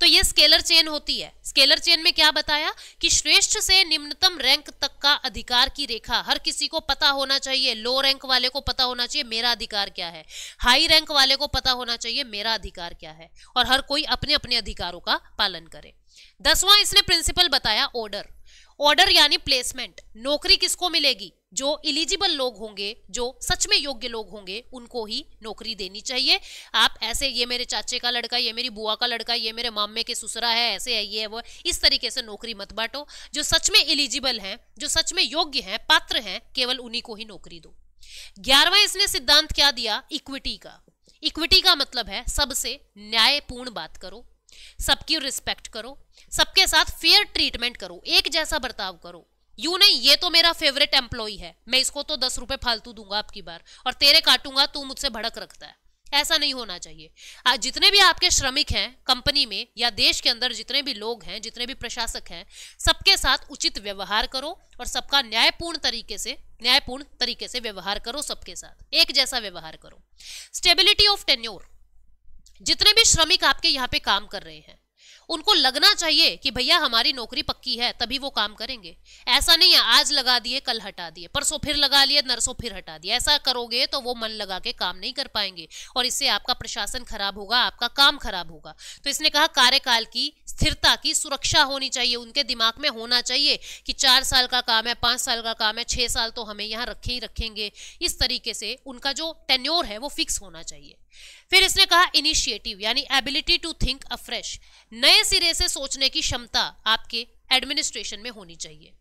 तो ये स्केलर चेन होती है स्केलर चेन में क्या बताया कि श्रेष्ठ से निम्नतम रैंक तक का अधिकार की रेखा हर किसी को पता होना चाहिए लो रैंक वाले को पता होना चाहिए मेरा अधिकार क्या है हाई रैंक वाले को पता होना चाहिए मेरा अधिकार क्या है और हर कोई अपने अपने अधिकारों का पालन करे दसवां इसने प्रिंसिपल बताया ऑर्डर ऑर्डर यानी प्लेसमेंट नौकरी किसको मिलेगी जो इलिजिबल लोग होंगे जो सच में योग्य लोग होंगे उनको ही नौकरी देनी चाहिए आप ऐसे ये मेरे चाचे का लड़का ये मेरी बुआ का लड़का ये मेरे मामे के ससुरा है ऐसे है ये है वो इस तरीके से नौकरी मत बांटो जो सच में इलिजिबल हैं जो सच में योग्य हैं पात्र हैं केवल उन्हीं को ही नौकरी दो ग्यारहवा इसने सिद्धांत क्या दिया इक्विटी का इक्विटी का मतलब है सबसे न्यायपूर्ण बात करो सबकी रिस्पेक्ट करो सबके साथ फेयर ट्रीटमेंट करो एक जैसा बर्ताव करो यू नहीं ये तो मेरा फेवरेट एम्प्लॉय है मैं इसको तो दस रुपए फालतू दूंगा आपकी बार और तेरे काटूंगा तू मुझसे भड़क रखता है ऐसा नहीं होना चाहिए आज जितने भी आपके श्रमिक हैं कंपनी में या देश के अंदर जितने भी लोग हैं जितने भी प्रशासक हैं सबके साथ उचित व्यवहार करो और सबका न्यायपूर्ण तरीके से न्यायपूर्ण तरीके से व्यवहार करो सबके साथ एक जैसा व्यवहार करो स्टेबिलिटी ऑफ टेन्योर जितने भी श्रमिक आपके यहाँ पे काम कर रहे हैं उनको लगना चाहिए कि भैया हमारी नौकरी पक्की है तभी वो काम करेंगे ऐसा नहीं है आज लगा दिए कल हटा दिए परसों फिर लगा लिए नरसों फिर हटा दिए ऐसा करोगे तो वो मन लगा के काम नहीं कर पाएंगे और इससे आपका प्रशासन खराब होगा आपका काम खराब होगा तो इसने कहा कार्यकाल की स्थिरता की सुरक्षा होनी चाहिए उनके दिमाग में होना चाहिए कि चार साल का काम है पांच साल का काम है छह साल तो हमें यहाँ रखे ही रखेंगे इस तरीके से उनका जो टेन्योर है वो फिक्स होना चाहिए फिर इसने कहा इनिशिएटिव यानी एबिलिटी टू थिंक अफ्रेश नए सिरे से सोचने की क्षमता आपके एडमिनिस्ट्रेशन में होनी चाहिए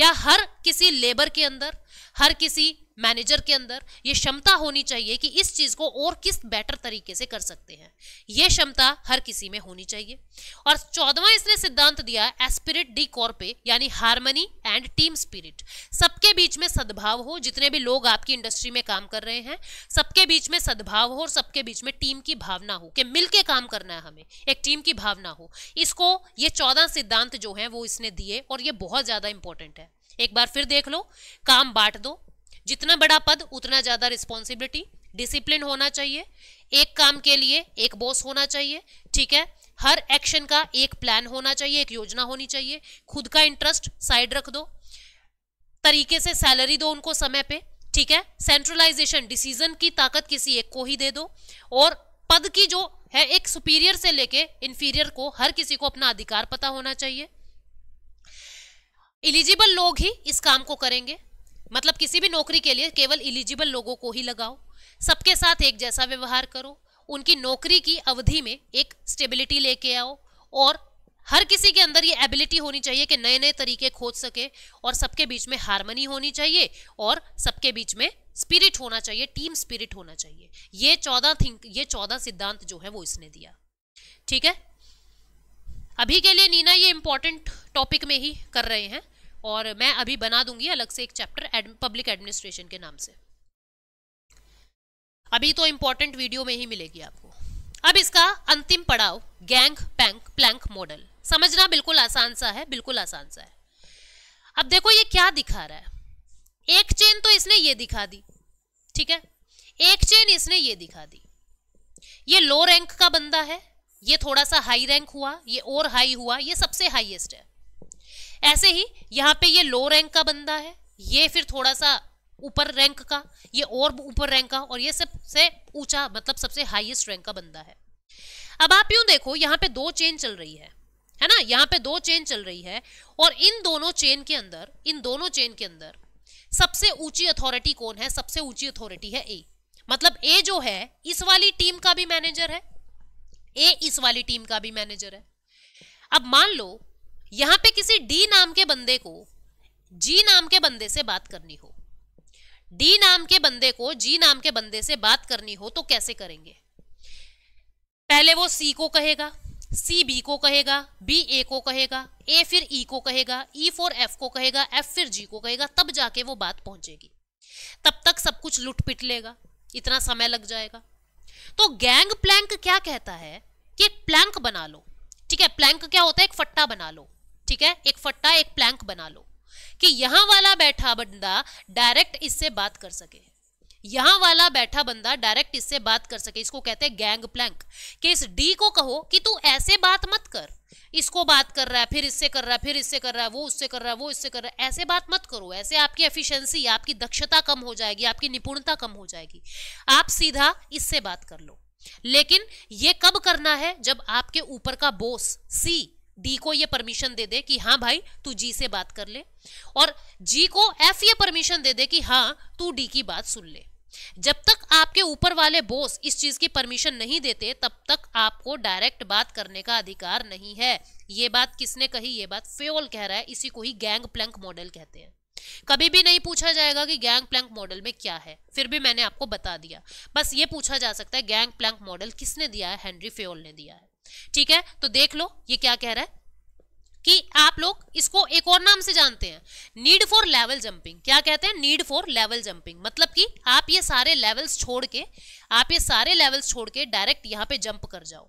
या हर किसी लेबर के अंदर हर किसी मैनेजर के अंदर ये क्षमता होनी चाहिए कि इस चीज़ को और किस बेटर तरीके से कर सकते हैं ये क्षमता हर किसी में होनी चाहिए और चौदवा इसने सिद्धांत दिया एस्पिरिट डी कॉर्पे यानी हारमनी एंड टीम स्पिरिट सबके बीच में सद्भाव हो जितने भी लोग आपकी इंडस्ट्री में काम कर रहे हैं सबके बीच में सद्भाव हो और सबके बीच में टीम की भावना हो कि मिल के काम करना है हमें एक टीम की भावना हो इसको ये चौदह सिद्धांत जो हैं वो इसने दिए और ये बहुत ज़्यादा इंपॉर्टेंट है एक बार फिर देख लो काम बांट दो जितना बड़ा पद उतना ज़्यादा रिस्पॉन्सिबिलिटी डिसिप्लिन होना चाहिए एक काम के लिए एक बॉस होना चाहिए ठीक है हर एक्शन का एक प्लान होना चाहिए एक योजना होनी चाहिए खुद का इंटरेस्ट साइड रख दो तरीके से सैलरी दो उनको समय पे ठीक है सेंट्रलाइजेशन डिसीजन की ताकत किसी एक को ही दे दो और पद की जो है एक सुपीरियर से लेके इंफीरियर को हर किसी को अपना अधिकार पता होना चाहिए इलिजिबल लोग ही इस काम को करेंगे मतलब किसी भी नौकरी के लिए केवल इलिजिबल लोगों को ही लगाओ सबके साथ एक जैसा व्यवहार करो उनकी नौकरी की अवधि में एक स्टेबिलिटी लेके आओ और हर किसी के अंदर ये एबिलिटी होनी चाहिए कि नए नए तरीके खोज सके और सबके बीच में हारमनी होनी चाहिए और सबके बीच में स्पिरिट होना चाहिए टीम स्पिरिट होना चाहिए ये चौदह थिंक ये चौदह सिद्धांत जो है वो इसने दिया ठीक है अभी के लिए नीना ये इंपॉर्टेंट टॉपिक में ही कर रहे हैं और मैं अभी बना दूंगी अलग से एक चैप्टर पब्लिक एडमिनिस्ट्रेशन के नाम से अभी तो इंपॉर्टेंट वीडियो में ही मिलेगी आपको अब इसका अंतिम पड़ाव गैंग पैंक प्लैंक मॉडल समझना बिल्कुल आसान सा है बिल्कुल आसान सा है अब देखो ये क्या दिखा रहा है एक चेन तो इसने ये दिखा दी ठीक है एक चेन इसने ये दिखा दी ये लो रैंक का बंदा है ये थोड़ा सा हाई रैंक हुआ ये और हाई हुआ ये सबसे हाईएस्ट है ऐसे ही यहाँ पे ये लो रैंक का बंदा है ये फिर थोड़ा सा ऊपर रैंक का ये और ऊपर रैंक का और ये सबसे ऊंचा मतलब सबसे हाईएस्ट रैंक का बंदा है अब आप यूं देखो यहाँ पे दो चेन चल रही है है ना यहाँ पे दो चेन चल रही है और इन दोनों चेन के अंदर इन दोनों चेन के अंदर सबसे ऊंची अथॉरिटी कौन है सबसे ऊंची अथॉरिटी है ए मतलब ए जो है इस वाली टीम का भी मैनेजर है ए इस वाली टीम का भी मैनेजर है अब मान लो यहां पे किसी डी नाम के बंदे को जी नाम के बंदे से बात करनी हो डी नाम के बंदे को जी नाम के बंदे से बात करनी हो तो कैसे करेंगे पहले वो सी को कहेगा सी बी को कहेगा बी ए को कहेगा ए फिर ई e को कहेगा ई फोर एफ को कहेगा एफ फिर जी को कहेगा तब जाके वो बात पहुंचेगी तब तक सब कुछ लुट पिट लेगा इतना समय लग जाएगा तो गैंग प्लैंक क्या कहता है कि एक प्लैंक बना लो ठीक है प्लैंक क्या होता है एक फट्टा बना लो ठीक है एक फट्टा एक प्लैंक बना लो कि यहां वाला बैठा बंदा डायरेक्ट इससे बात कर सके यहां वाला बैठा बंदा डायरेक्ट इससे बात कर सके इसको कहते हैं गैंग प्लैंक कि इस डी को कहो कि तू ऐसे बात मत कर इसको बात कर रहा है फिर इससे कर रहा है फिर इससे कर रहा है वो उससे कर रहा है वो इससे कर रहा है ऐसे बात मत करो ऐसे आपकी एफिशिएंसी आपकी दक्षता कम हो जाएगी आपकी निपुणता कम हो जाएगी आप सीधा इससे बात कर लो लेकिन ये कब करना है जब आपके ऊपर का बोस सी डी को ये परमिशन दे दे कि हाँ भाई तू जी से बात कर ले और जी को एफ ये परमिशन दे दे कि हाँ तू डी की बात सुन ले जब तक आपके ऊपर वाले बोस इस चीज की परमिशन नहीं देते तब तक आपको डायरेक्ट बात करने का अधिकार नहीं है ये बात किसने कही ये बात फेओल कह रहा है इसी को ही गैंग प्लैंक मॉडल कहते हैं कभी भी नहीं पूछा जाएगा कि गैंग प्लैंक मॉडल में क्या है फिर भी मैंने आपको बता दिया बस ये पूछा जा सकता है गैंग प्लैंक मॉडल किसने दिया है हेनरी फेओल ने दिया है ठीक है तो देख लो ये क्या कह रहा है कि आप लोग इसको एक और नाम से जानते हैं नीड फॉर लेवल जंपिंग क्या कहते हैं नीड फॉर लेवल जंपिंग मतलब कि आप ये सारे लेवल्स छोड़ के आप ये सारे लेवल्स छोड़ के डायरेक्ट यहाँ पे जंप कर जाओ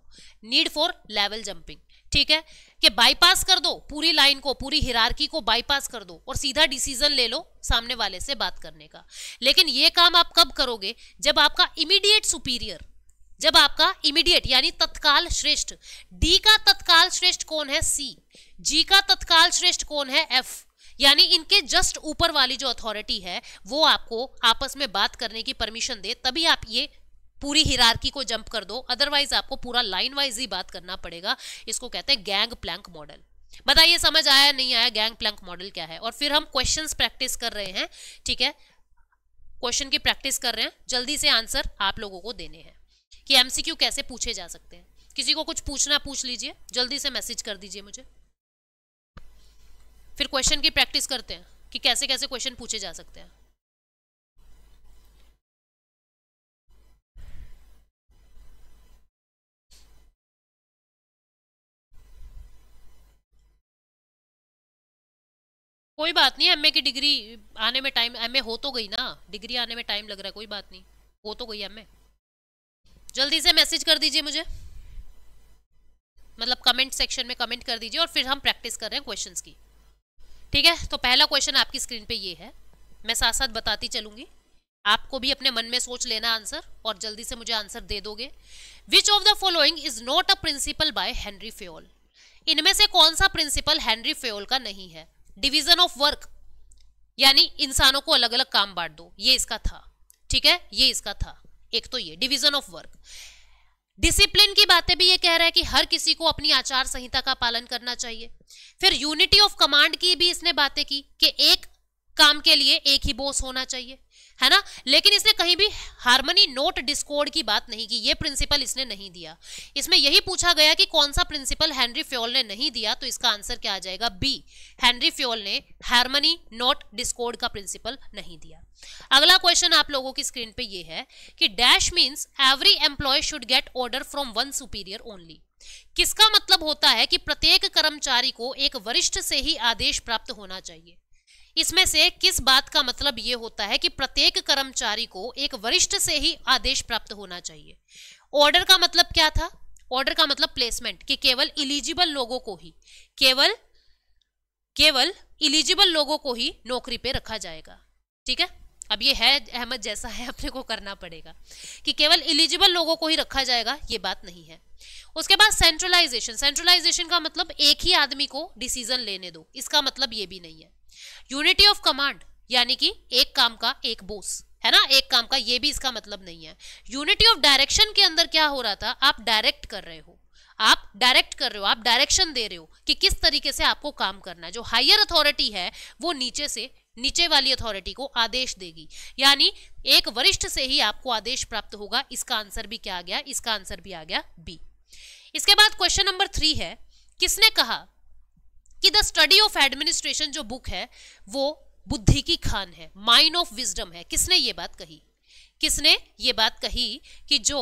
नीड फॉर लेवल जंपिंग ठीक है कि बाईपास कर दो पूरी लाइन को पूरी हिरारकी को बाईपास कर दो और सीधा डिसीजन ले लो सामने वाले से बात करने का लेकिन ये काम आप कब करोगे जब आपका इमीडिएट सुपीरियर जब आपका इमीडिएट यानी तत्काल श्रेष्ठ डी का तत्काल श्रेष्ठ कौन है सी जी का तत्काल श्रेष्ठ कौन है एफ यानी इनके जस्ट ऊपर वाली जो अथॉरिटी है वो आपको आपस में बात करने की परमिशन दे तभी आप ये पूरी हिरारकी को जंप कर दो अदरवाइज आपको पूरा लाइन वाइज ही बात करना पड़ेगा इसको कहते हैं गैंग प्लैंक मॉडल बताइए समझ आया नहीं आया गैंग प्लैंक मॉडल क्या है और फिर हम क्वेश्चंस प्रैक्टिस कर रहे हैं ठीक है क्वेश्चन की प्रैक्टिस कर रहे हैं जल्दी से आंसर आप लोगों को देने हैं कि एमसीक्यू कैसे पूछे जा सकते हैं किसी को कुछ पूछना पूछ लीजिए जल्दी से मैसेज कर दीजिए मुझे फिर क्वेश्चन की प्रैक्टिस करते हैं कि कैसे कैसे क्वेश्चन पूछे जा सकते हैं कोई बात नहीं एमए की डिग्री आने में टाइम एमए हो तो गई ना डिग्री आने में टाइम लग रहा है कोई बात नहीं हो तो गई एमए जल्दी से मैसेज कर दीजिए मुझे मतलब कमेंट सेक्शन में कमेंट कर दीजिए और फिर हम प्रैक्टिस कर रहे हैं क्वेश्चंस की ठीक है तो पहला क्वेश्चन आपकी स्क्रीन पे ये है मैं साथ साथ बताती चलूंगी आपको भी अपने मन में सोच लेना आंसर और जल्दी से मुझे आंसर दे दोगे which of the following is not a principle by Henri Fayol इनमें से कौन सा प्रिंसिपल हेनरी फ्योल का नहीं है डिविजन ऑफ वर्क यानी इंसानों को अलग अलग काम बांट दो ये इसका था ठीक है ये इसका था एक तो ये डिविजन ऑफ वर्क डिसिप्लिन की बातें भी ये कह रहा है कि हर किसी को अपनी आचार संहिता का पालन करना चाहिए फिर यूनिटी ऑफ कमांड की भी इसने बातें की कि एक काम के लिए एक ही बोस होना चाहिए है ना लेकिन इसने कहीं भी हार्मनी नोट डिस्कोर्ड की बात नहीं की ये प्रिंसिपल इसने नहीं दिया इसमें यही पूछा गया कि कौन सा प्रिंसिपल हेनरी फ्योल ने नहीं दिया तो इसका आंसर क्या आ जाएगा बी हेनरी फ्योल ने हार्मनी नोट डिस्कोर्ड का प्रिंसिपल नहीं दिया अगला क्वेश्चन आप लोगों की स्क्रीन पे ये है कि dash means every employee should get order from one superior only किसका मतलब होता है कि प्रत्येक कर्मचारी को एक वरिष्ठ से ही आदेश प्राप्त होना चाहिए इसमें से किस बात का मतलब ये होता है कि प्रत्येक कर्मचारी को एक वरिष्ठ से ही आदेश प्राप्त होना चाहिए ऑर्डर का मतलब क्या था ऑर्डर का मतलब प्लेसमेंट कि केवल इलिजिबल लोगों को ही केवल केवल इलिजिबल लोगों को ही नौकरी पे रखा जाएगा ठीक है अब ये है अहमद जैसा है अपने को करना पड़ेगा कि केवल इलिजिबल लोगों को ही रखा जाएगा ये बात नहीं है उसके बाद सेंट्रलाइजेशन सेंट्रलाइजेशन का मतलब एक ही आदमी को डिसीजन लेने दो इसका मतलब ये भी नहीं है यूनिटी ऑफ कमांड यानी कि एक काम का एक बोस है ना एक काम का ये भी इसका मतलब नहीं है यूनिटी ऑफ डायरेक्शन के अंदर क्या हो रहा था आप डायरेक्ट कर रहे हो आप डायरेक्ट कर रहे हो आप डायरेक्शन दे रहे हो कि किस तरीके से आपको काम करना है जो हायर अथॉरिटी है वो नीचे से नीचे वाली अथॉरिटी को आदेश देगी यानी एक वरिष्ठ से ही आपको आदेश प्राप्त होगा इसका आंसर भी क्या आ गया इसका आंसर भी आ गया बी इसके बाद क्वेश्चन नंबर थ्री है किसने कहा कि द स्टडी ऑफ एडमिनिस्ट्रेशन जो बुक है वो बुद्धि की खान है माइंड ऑफ विजडम है किसने ये बात कही किसने ये बात कही कि जो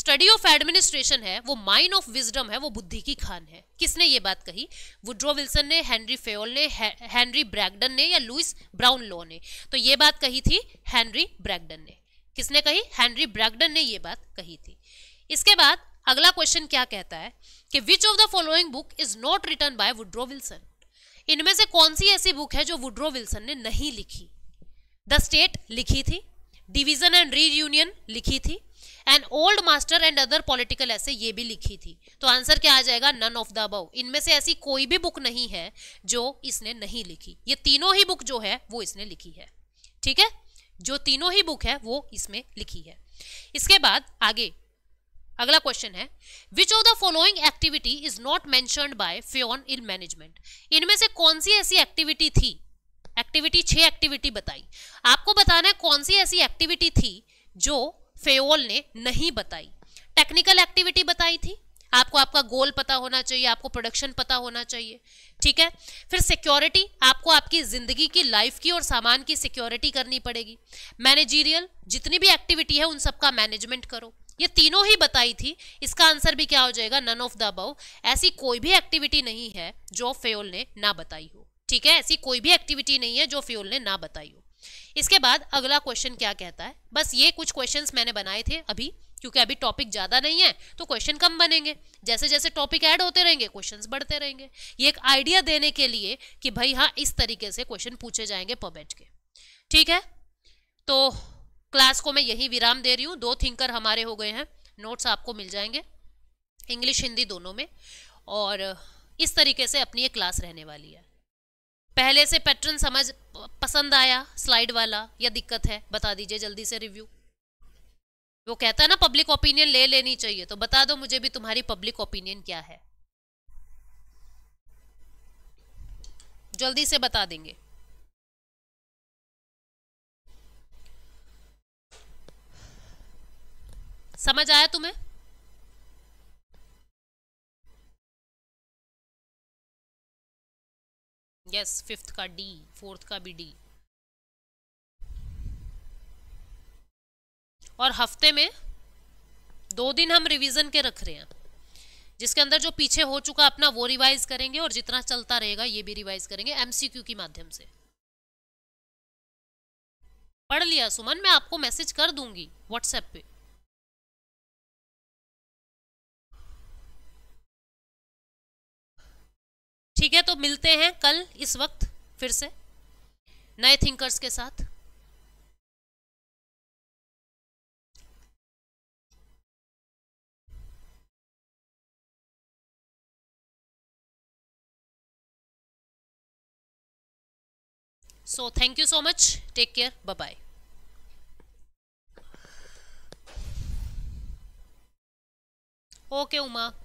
स्टडी ऑफ एडमिनिस्ट्रेशन है वो माइंड ऑफ विजडम है वो बुद्धि की खान है किसने ये बात कही वुड्रो विल्सन ने हेनरी फेओल ने हेनरी ब्रैगडन ने या लुइस ब्राउन लॉ ने तो ये बात कही थी हेनरी ब्रैगडन ने किसने कही हेनरी ब्रैगडन ने ये बात कही थी इसके बाद अगला क्वेश्चन क्या कहता है कि which of the following book is not written by Woodrow Wilson इनमें से कौन सी ऐसी बुक है जो वुड्रो विल्सन ने नहीं लिखी द स्टेट लिखी थी डिवीजन एंड री यूनियन लिखी थी and old master and other political essays ये भी लिखी थी तो आंसर क्या आ जाएगा नन ऑफ द अबव इनमें से ऐसी कोई भी बुक नहीं है जो इसने नहीं लिखी ये तीनों ही बुक जो है वो इसने लिखी है ठीक है जो तीनों ही बुक है वो इसमें लिखी है इसके बाद आगे अगला क्वेश्चन है which of the following activity is not मैं बाय फ्योन इन मैनेजमेंट इनमें से कौन सी ऐसी एक्टिविटी थी एक्टिविटी छह एक्टिविटी बताई आपको बताना है कौन सी ऐसी एक्टिविटी थी जो फेओल ने नहीं बताई टेक्निकल एक्टिविटी बताई थी आपको आपका गोल पता होना चाहिए आपको प्रोडक्शन पता होना चाहिए ठीक है फिर सिक्योरिटी आपको आपकी ज़िंदगी की लाइफ की और सामान की सिक्योरिटी करनी पड़ेगी मैनेजीरियल जितनी भी एक्टिविटी है उन सबका मैनेजमेंट करो ये तीनों ही बताई थी इसका आंसर भी क्या हो जाएगा नन ऑफ द अबव ऐसी कोई भी एक्टिविटी नहीं है जो फ्योल ने ना बताई हो ठीक है ऐसी कोई भी एक्टिविटी नहीं है जो फ्योल ने ना बताई हो इसके बाद अगला क्वेश्चन क्या कहता है बस ये कुछ क्वेश्चंस मैंने बनाए थे अभी क्योंकि अभी टॉपिक ज़्यादा नहीं है तो क्वेश्चन कम बनेंगे जैसे जैसे टॉपिक ऐड होते रहेंगे क्वेश्चंस बढ़ते रहेंगे ये एक आइडिया देने के लिए कि भाई हाँ इस तरीके से क्वेश्चन पूछे जाएंगे पबेट के ठीक है तो क्लास को मैं यही विराम दे रही हूँ दो थिंकर हमारे हो गए हैं नोट्स आपको मिल जाएंगे इंग्लिश हिंदी दोनों में और इस तरीके से अपनी ये क्लास रहने वाली है पहले से पैटर्न समझ पसंद आया स्लाइड वाला या दिक्कत है बता दीजिए जल्दी से रिव्यू वो कहता है ना पब्लिक ओपिनियन ले लेनी चाहिए तो बता दो मुझे भी तुम्हारी पब्लिक ओपिनियन क्या है जल्दी से बता देंगे समझ आया तुम्हें यस फिफ्थ का डी फोर्थ का भी डी और हफ्ते में दो दिन हम रिवीजन के रख रहे हैं जिसके अंदर जो पीछे हो चुका अपना वो रिवाइज करेंगे और जितना चलता रहेगा ये भी रिवाइज करेंगे एमसीक्यू के माध्यम से पढ़ लिया सुमन मैं आपको मैसेज कर दूंगी व्हाट्सएप पे ठीक है तो मिलते हैं कल इस वक्त फिर से नए थिंकर्स के साथ so thank you so much take care bye bye okay Uma